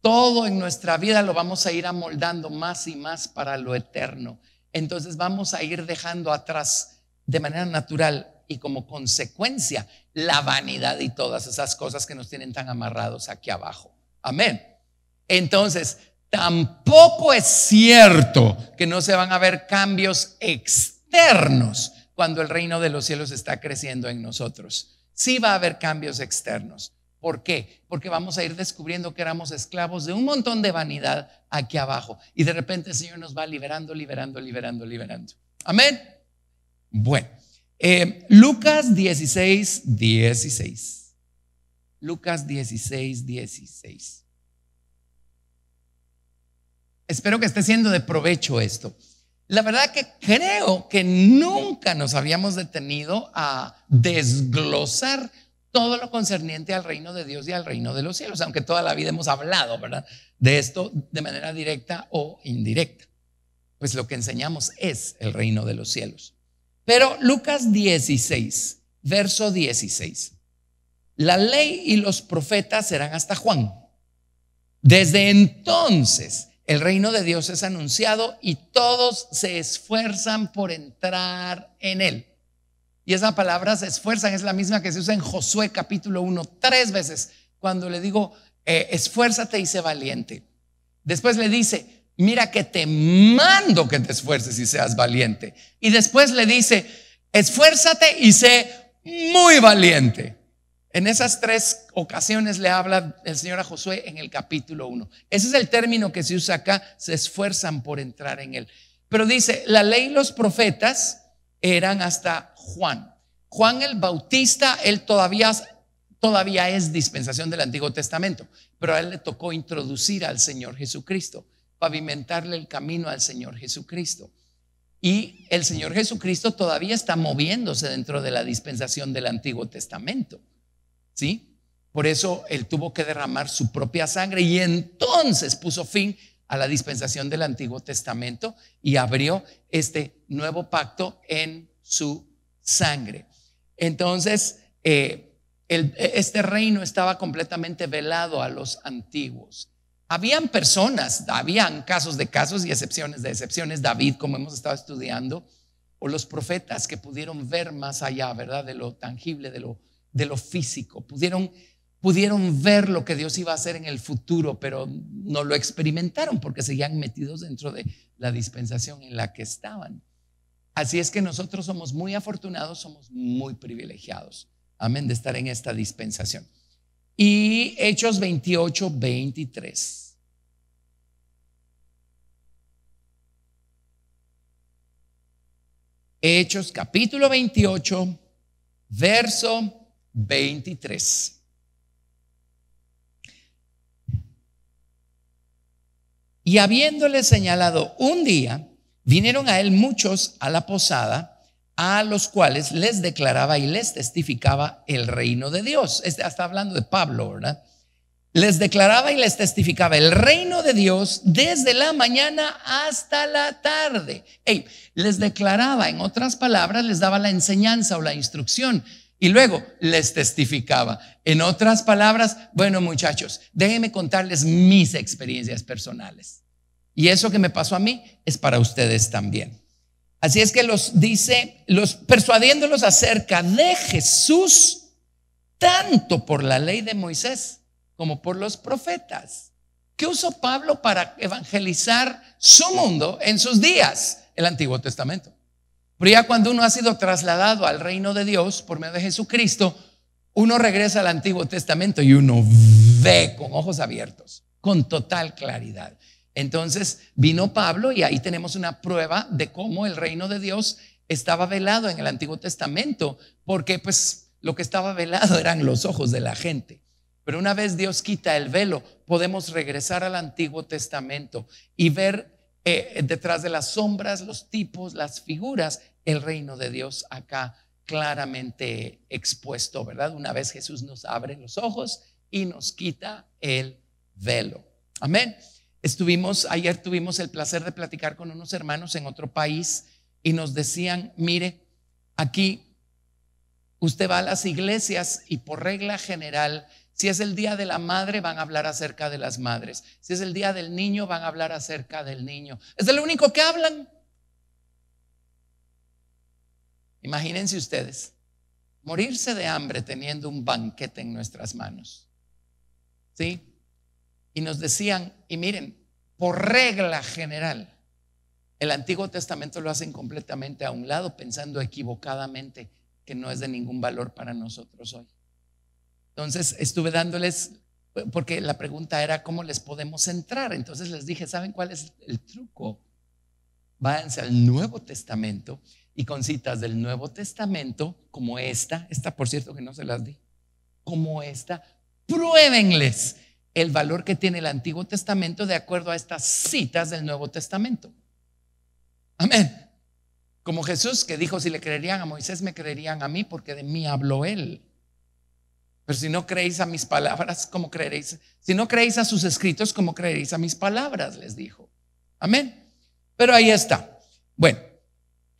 todo en nuestra vida lo vamos a ir amoldando más y más para lo eterno. Entonces vamos a ir dejando atrás de manera natural y como consecuencia la vanidad y todas esas cosas que nos tienen tan amarrados aquí abajo. Amén. Entonces, Tampoco es cierto que no se van a ver cambios externos cuando el reino de los cielos está creciendo en nosotros. Sí va a haber cambios externos. ¿Por qué? Porque vamos a ir descubriendo que éramos esclavos de un montón de vanidad aquí abajo. Y de repente el Señor nos va liberando, liberando, liberando, liberando. Amén. Bueno, eh, Lucas 16, 16. Lucas 16, 16. Espero que esté siendo de provecho esto. La verdad que creo que nunca nos habíamos detenido a desglosar todo lo concerniente al reino de Dios y al reino de los cielos, aunque toda la vida hemos hablado, ¿verdad? De esto de manera directa o indirecta. Pues lo que enseñamos es el reino de los cielos. Pero Lucas 16, verso 16. La ley y los profetas serán hasta Juan. Desde entonces el reino de Dios es anunciado y todos se esfuerzan por entrar en él. Y esa palabra se esfuerzan es la misma que se usa en Josué capítulo 1 tres veces cuando le digo, eh, esfuérzate y sé valiente. Después le dice, mira que te mando que te esfuerces y seas valiente. Y después le dice, esfuérzate y sé muy valiente. En esas tres ocasiones le habla el Señor a Josué en el capítulo 1. Ese es el término que se usa acá, se esfuerzan por entrar en él. Pero dice, la ley y los profetas eran hasta Juan. Juan el Bautista, él todavía, todavía es dispensación del Antiguo Testamento, pero a él le tocó introducir al Señor Jesucristo, pavimentarle el camino al Señor Jesucristo. Y el Señor Jesucristo todavía está moviéndose dentro de la dispensación del Antiguo Testamento. ¿sí? Por eso él tuvo que derramar su propia sangre y entonces puso fin a la dispensación del Antiguo Testamento y abrió este nuevo pacto en su sangre. Entonces, eh, este reino estaba completamente velado a los antiguos. Habían personas, habían casos de casos y excepciones de excepciones, David, como hemos estado estudiando, o los profetas que pudieron ver más allá, ¿verdad? De lo tangible, de lo de lo físico, pudieron, pudieron ver lo que Dios iba a hacer en el futuro, pero no lo experimentaron porque seguían metidos dentro de la dispensación en la que estaban. Así es que nosotros somos muy afortunados, somos muy privilegiados, amén, de estar en esta dispensación. Y Hechos 28, 23. Hechos capítulo 28, verso 23. Y habiéndole señalado un día, vinieron a él muchos a la posada, a los cuales les declaraba y les testificaba el reino de Dios. Este está hablando de Pablo, ¿verdad? Les declaraba y les testificaba el reino de Dios desde la mañana hasta la tarde. les declaraba, en otras palabras, les daba la enseñanza o la instrucción y luego les testificaba. En otras palabras, bueno muchachos, déjenme contarles mis experiencias personales. Y eso que me pasó a mí es para ustedes también. Así es que los dice, los persuadiéndolos acerca de Jesús, tanto por la ley de Moisés como por los profetas. ¿Qué usó Pablo para evangelizar su mundo en sus días? El Antiguo Testamento. Pero ya cuando uno ha sido trasladado al reino de Dios por medio de Jesucristo, uno regresa al Antiguo Testamento y uno ve con ojos abiertos, con total claridad. Entonces vino Pablo y ahí tenemos una prueba de cómo el reino de Dios estaba velado en el Antiguo Testamento, porque pues lo que estaba velado eran los ojos de la gente. Pero una vez Dios quita el velo, podemos regresar al Antiguo Testamento y ver eh, detrás de las sombras, los tipos, las figuras el reino de Dios acá claramente expuesto, ¿verdad? Una vez Jesús nos abre los ojos y nos quita el velo. Amén. Estuvimos, ayer tuvimos el placer de platicar con unos hermanos en otro país y nos decían, mire, aquí usted va a las iglesias y por regla general, si es el día de la madre, van a hablar acerca de las madres. Si es el día del niño, van a hablar acerca del niño. Es de lo único que hablan. Imagínense ustedes, morirse de hambre teniendo un banquete en nuestras manos. ¿Sí? Y nos decían, y miren, por regla general, el Antiguo Testamento lo hacen completamente a un lado, pensando equivocadamente que no es de ningún valor para nosotros hoy. Entonces estuve dándoles, porque la pregunta era cómo les podemos entrar. Entonces les dije, ¿saben cuál es el truco? Váyanse al Nuevo Testamento y con citas del Nuevo Testamento, como esta, esta por cierto que no se las di, como esta, pruébenles el valor que tiene el Antiguo Testamento de acuerdo a estas citas del Nuevo Testamento. Amén. Como Jesús que dijo, si le creerían a Moisés, me creerían a mí porque de mí habló él. Pero si no creéis a mis palabras, Como creeréis? Si no creéis a sus escritos, ¿cómo creeréis a mis palabras? Les dijo. Amén. Pero ahí está. Bueno,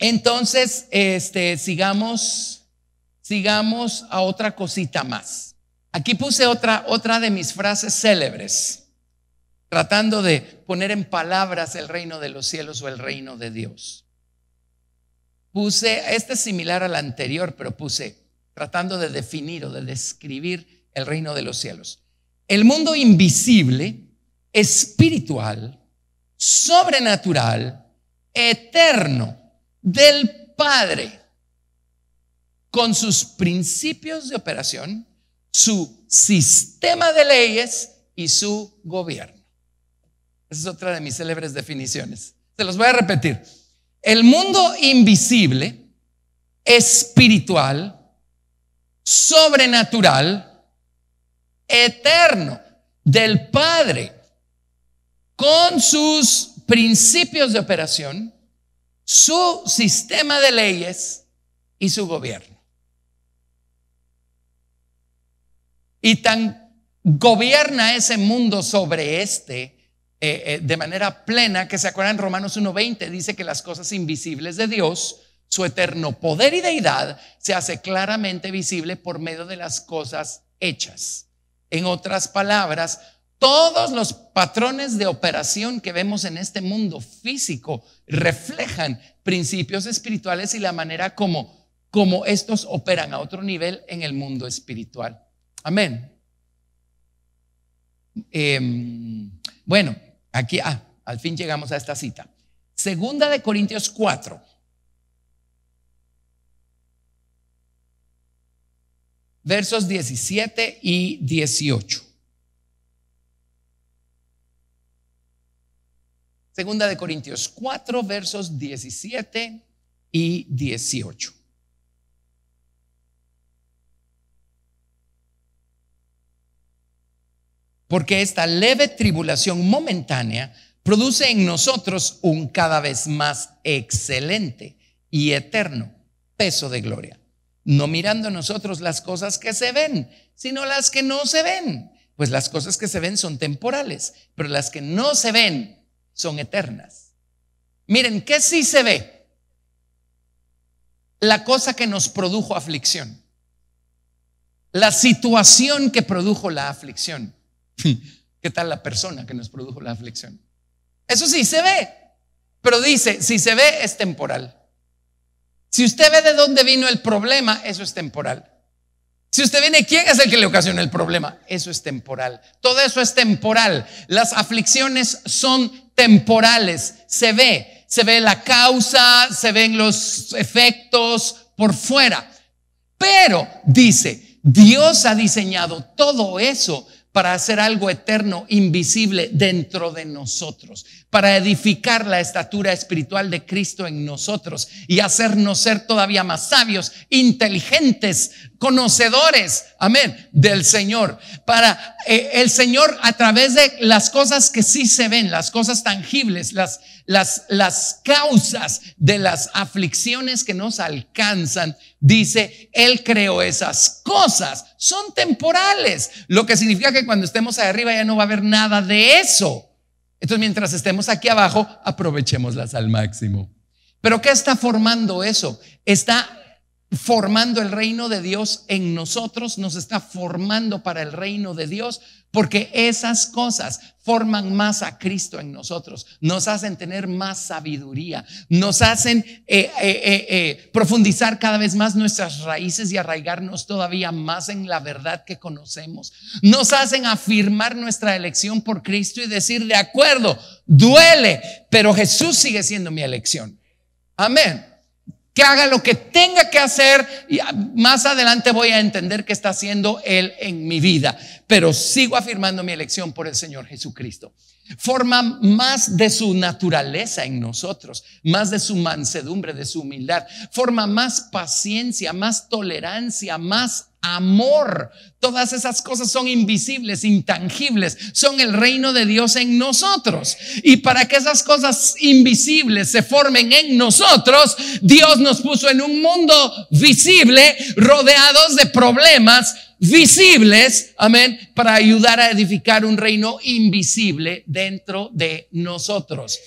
entonces, este, sigamos, sigamos a otra cosita más. Aquí puse otra, otra de mis frases célebres, tratando de poner en palabras el reino de los cielos o el reino de Dios. Puse, este es similar al anterior, pero puse, tratando de definir o de describir el reino de los cielos. El mundo invisible, espiritual, sobrenatural, eterno del Padre con sus principios de operación, su sistema de leyes y su gobierno. Esa es otra de mis célebres definiciones. Se los voy a repetir. El mundo invisible, espiritual, sobrenatural, eterno, del Padre, con sus principios de operación, su sistema de leyes y su gobierno. Y tan gobierna ese mundo sobre este eh, eh, de manera plena que se acuerdan Romanos 1.20 dice que las cosas invisibles de Dios, su eterno poder y deidad, se hace claramente visible por medio de las cosas hechas. En otras palabras, todos los patrones de operación que vemos en este mundo físico reflejan principios espirituales y la manera como, como estos operan a otro nivel en el mundo espiritual. Amén. Em, bueno, aquí, ah, al fin llegamos a esta cita. Segunda de Corintios 4. Versos 17 y 18. Segunda de Corintios 4, versos 17 y 18. Porque esta leve tribulación momentánea produce en nosotros un cada vez más excelente y eterno peso de gloria. No mirando nosotros las cosas que se ven, sino las que no se ven. Pues las cosas que se ven son temporales, pero las que no se ven son eternas. Miren, ¿qué sí se ve? La cosa que nos produjo aflicción. La situación que produjo la aflicción. ¿Qué tal la persona que nos produjo la aflicción? Eso sí se ve. Pero dice, si se ve es temporal. Si usted ve de dónde vino el problema, eso es temporal. Si usted viene, ¿quién es el que le ocasiona el problema? Eso es temporal. Todo eso es temporal. Las aflicciones son temporales. Se ve, se ve la causa, se ven los efectos por fuera. Pero, dice, Dios ha diseñado todo eso para hacer algo eterno, invisible dentro de nosotros, para edificar la estatura espiritual de Cristo en nosotros y hacernos ser todavía más sabios, inteligentes, conocedores, amén, del Señor. Para eh, el Señor a través de las cosas que sí se ven, las cosas tangibles, las, las, las causas de las aflicciones que nos alcanzan, dice, Él creó esas cosas, son temporales, lo que significa que cuando estemos ahí arriba ya no va a haber nada de eso. Entonces, mientras estemos aquí abajo, aprovechémoslas al máximo. Pero ¿qué está formando eso? Está formando el reino de Dios en nosotros, nos está formando para el reino de Dios, porque esas cosas forman más a Cristo en nosotros, nos hacen tener más sabiduría, nos hacen eh, eh, eh, profundizar cada vez más nuestras raíces y arraigarnos todavía más en la verdad que conocemos, nos hacen afirmar nuestra elección por Cristo y decir, de acuerdo, duele, pero Jesús sigue siendo mi elección. Amén que haga lo que tenga que hacer y más adelante voy a entender qué está haciendo Él en mi vida. Pero sigo afirmando mi elección por el Señor Jesucristo forma más de su naturaleza en nosotros, más de su mansedumbre, de su humildad, forma más paciencia, más tolerancia, más amor. Todas esas cosas son invisibles, intangibles, son el reino de Dios en nosotros. Y para que esas cosas invisibles se formen en nosotros, Dios nos puso en un mundo visible, rodeados de problemas, visibles, amén, para ayudar a edificar un reino invisible dentro de nosotros.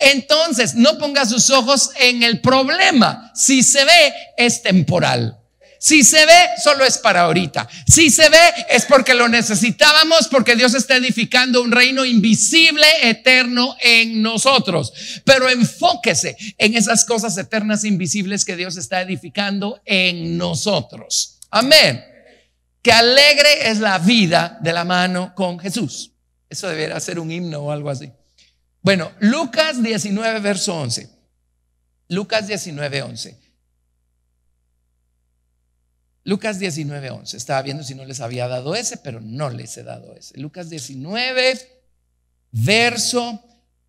Entonces, no ponga sus ojos en el problema. Si se ve, es temporal. Si se ve, solo es para ahorita. Si se ve, es porque lo necesitábamos, porque Dios está edificando un reino invisible, eterno en nosotros. Pero enfóquese en esas cosas eternas, invisibles que Dios está edificando en nosotros. Amén. Que alegre es la vida de la mano con Jesús. Eso debería ser un himno o algo así. Bueno, Lucas 19, verso 11. Lucas 19, 11. Lucas 19, 11. Estaba viendo si no les había dado ese, pero no les he dado ese. Lucas 19, verso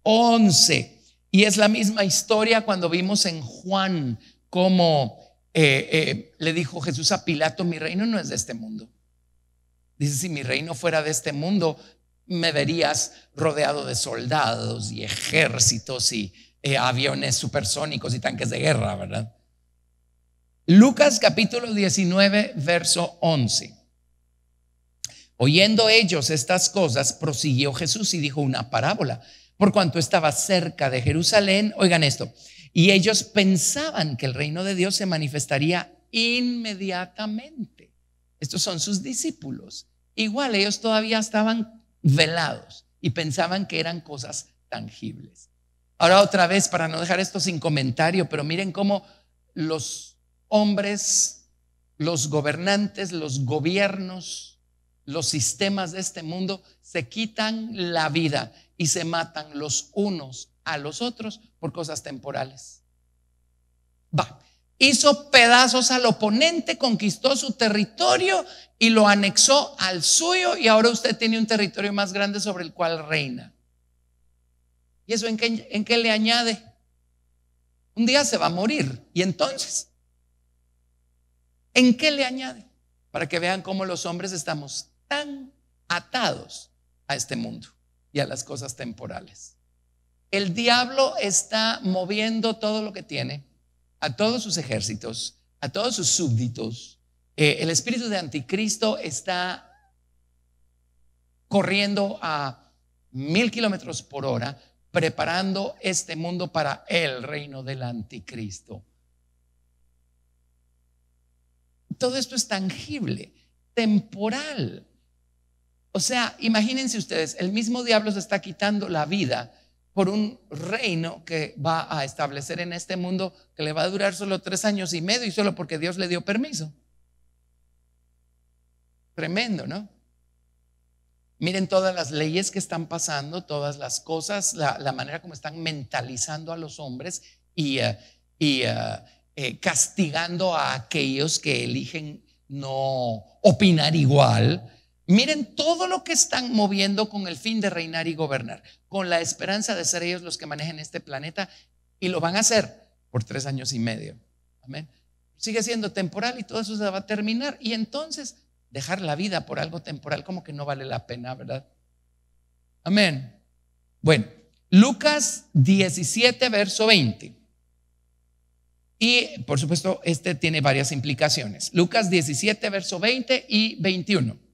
11. Y es la misma historia cuando vimos en Juan cómo eh, eh, le dijo Jesús a Pilato, mi reino no es de este mundo. Dice, si mi reino fuera de este mundo, me verías rodeado de soldados y ejércitos y eh, aviones supersónicos y tanques de guerra, ¿verdad? Lucas capítulo 19, verso 11. Oyendo ellos estas cosas, prosiguió Jesús y dijo una parábola. Por cuanto estaba cerca de Jerusalén, oigan esto, y ellos pensaban que el reino de Dios se manifestaría inmediatamente. Estos son sus discípulos. Igual ellos todavía estaban velados y pensaban que eran cosas tangibles. Ahora otra vez, para no dejar esto sin comentario, pero miren cómo los hombres, los gobernantes, los gobiernos, los sistemas de este mundo se quitan la vida y se matan los unos a los otros por cosas temporales. Va, hizo pedazos al oponente, conquistó su territorio y lo anexó al suyo y ahora usted tiene un territorio más grande sobre el cual reina. ¿Y eso en qué, en qué le añade? Un día se va a morir y entonces, ¿en qué le añade? Para que vean cómo los hombres estamos tan atados a este mundo y a las cosas temporales. El diablo está moviendo todo lo que tiene, a todos sus ejércitos, a todos sus súbditos. Eh, el espíritu de anticristo está corriendo a mil kilómetros por hora, preparando este mundo para el reino del anticristo. Todo esto es tangible, temporal. O sea, imagínense ustedes, el mismo diablo se está quitando la vida por un reino que va a establecer en este mundo que le va a durar solo tres años y medio y solo porque Dios le dio permiso. Tremendo, ¿no? Miren todas las leyes que están pasando, todas las cosas, la, manera como están mentalizando a los hombres y, eh, eh, eh, castigando a aquellos que eligen no opinar igual Miren todo lo que están moviendo con el fin de reinar y gobernar, con la esperanza de ser ellos los que manejen este planeta y lo van a hacer por tres años y medio. Amén. Sigue siendo temporal y todo eso se va a terminar. Y entonces dejar la vida por algo temporal como que no vale la pena, ¿verdad? Amén. Bueno, Lucas 17, verso 20. Y por supuesto, este tiene varias implicaciones. Lucas 17, verso 20 y 21.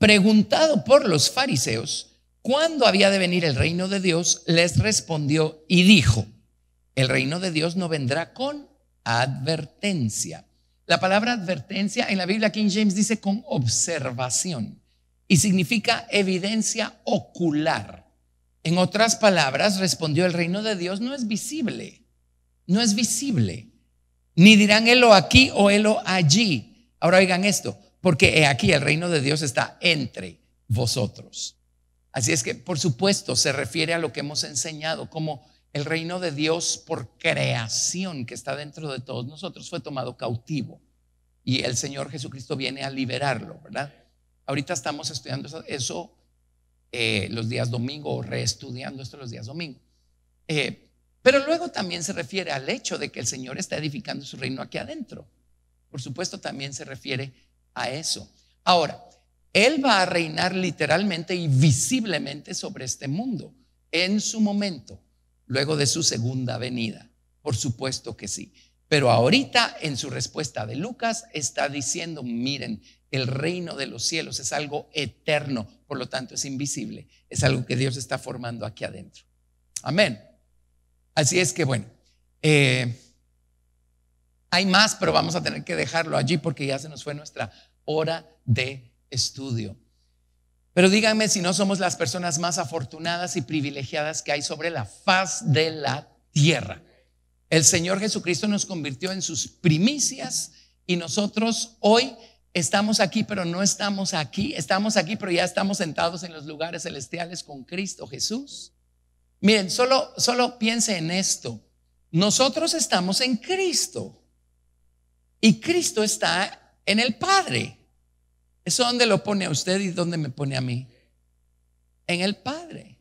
Preguntado por los fariseos cuándo había de venir el reino de Dios, les respondió y dijo, el reino de Dios no vendrá con advertencia. La palabra advertencia en la Biblia King James dice con observación y significa evidencia ocular. En otras palabras, respondió, el reino de Dios no es visible, no es visible. Ni dirán helo aquí o helo allí. Ahora oigan esto, porque aquí el reino de Dios está entre vosotros. Así es que, por supuesto, se refiere a lo que hemos enseñado, como el reino de Dios por creación que está dentro de todos nosotros fue tomado cautivo y el Señor Jesucristo viene a liberarlo, ¿verdad? Ahorita estamos estudiando eso eh, los días domingo reestudiando esto los días domingo. Eh, pero luego también se refiere al hecho de que el Señor está edificando su reino aquí adentro. Por supuesto, también se refiere a eso. Ahora, Él va a reinar literalmente y visiblemente sobre este mundo en su momento, luego de su segunda venida. Por supuesto que sí. Pero ahorita en su respuesta de Lucas está diciendo, miren, el reino de los cielos es algo eterno, por lo tanto es invisible, es algo que Dios está formando aquí adentro. Amén. Así es que bueno, eh, hay más, pero vamos a tener que dejarlo allí porque ya se nos fue nuestra hora de estudio. Pero díganme si no somos las personas más afortunadas y privilegiadas que hay sobre la faz de la tierra. El Señor Jesucristo nos convirtió en sus primicias y nosotros hoy estamos aquí, pero no estamos aquí. Estamos aquí, pero ya estamos sentados en los lugares celestiales con Cristo Jesús. Miren, solo, solo piense en esto. Nosotros estamos en Cristo y Cristo está en el Padre. ¿Eso dónde lo pone a usted y dónde me pone a mí? En el Padre.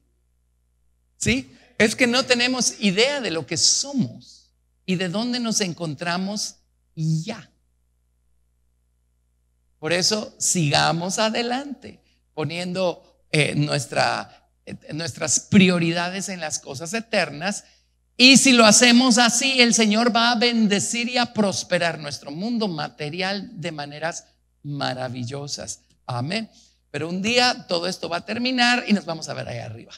¿Sí? Es que no tenemos idea de lo que somos y de dónde nos encontramos ya. Por eso sigamos adelante poniendo eh, eh, nuestras prioridades en las cosas eternas y si lo hacemos así, el Señor va a bendecir y a prosperar nuestro mundo material de maneras maravillosas. Amén. Pero un día todo esto va a terminar y nos vamos a ver ahí arriba.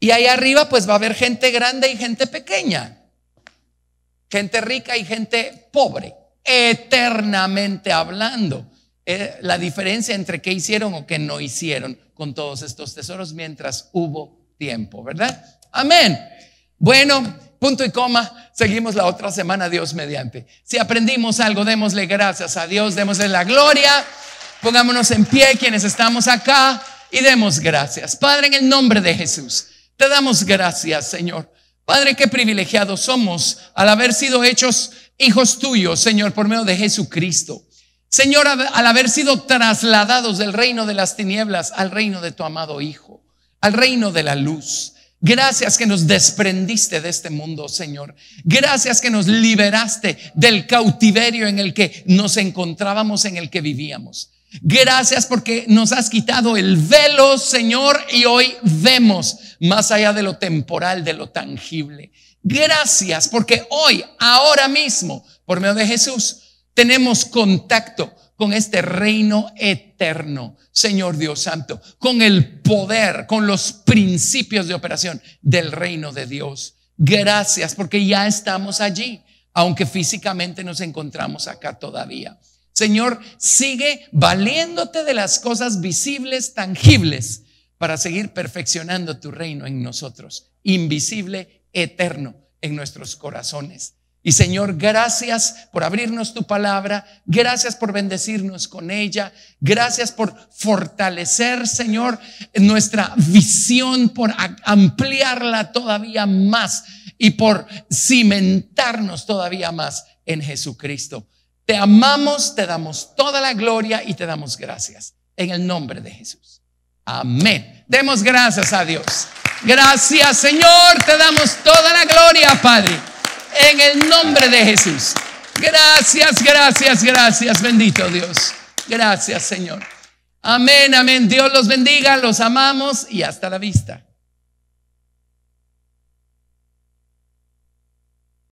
Y ahí arriba pues va a haber gente grande y gente pequeña. Gente rica y gente pobre. Eternamente hablando. Eh, la diferencia entre qué hicieron o qué no hicieron con todos estos tesoros mientras hubo tiempo, ¿verdad? Amén. Bueno, punto y coma, seguimos la otra semana, Dios mediante. Si aprendimos algo, démosle gracias a Dios, démosle la gloria, pongámonos en pie quienes estamos acá y demos gracias. Padre, en el nombre de Jesús, te damos gracias, Señor. Padre, qué privilegiados somos al haber sido hechos hijos tuyos, Señor, por medio de Jesucristo. Señor, al haber sido trasladados del reino de las tinieblas al reino de tu amado Hijo, al reino de la luz. Gracias que nos desprendiste de este mundo, Señor. Gracias que nos liberaste del cautiverio en el que nos encontrábamos, en el que vivíamos. Gracias porque nos has quitado el velo, Señor, y hoy vemos más allá de lo temporal, de lo tangible. Gracias porque hoy, ahora mismo, por medio de Jesús, tenemos contacto con este reino eterno, Señor Dios Santo, con el poder, con los principios de operación del reino de Dios. Gracias porque ya estamos allí, aunque físicamente nos encontramos acá todavía. Señor, sigue valiéndote de las cosas visibles, tangibles, para seguir perfeccionando tu reino en nosotros, invisible, eterno, en nuestros corazones. Y Señor, gracias por abrirnos tu palabra, gracias por bendecirnos con ella, gracias por fortalecer, Señor, nuestra visión, por ampliarla todavía más y por cimentarnos todavía más en Jesucristo. Te amamos, te damos toda la gloria y te damos gracias en el nombre de Jesús. Amén. Demos gracias a Dios. Gracias Señor, te damos toda la gloria, Padre en el nombre de Jesús. Gracias, gracias, gracias, bendito Dios. Gracias, Señor. Amén, amén. Dios los bendiga, los amamos y hasta la vista.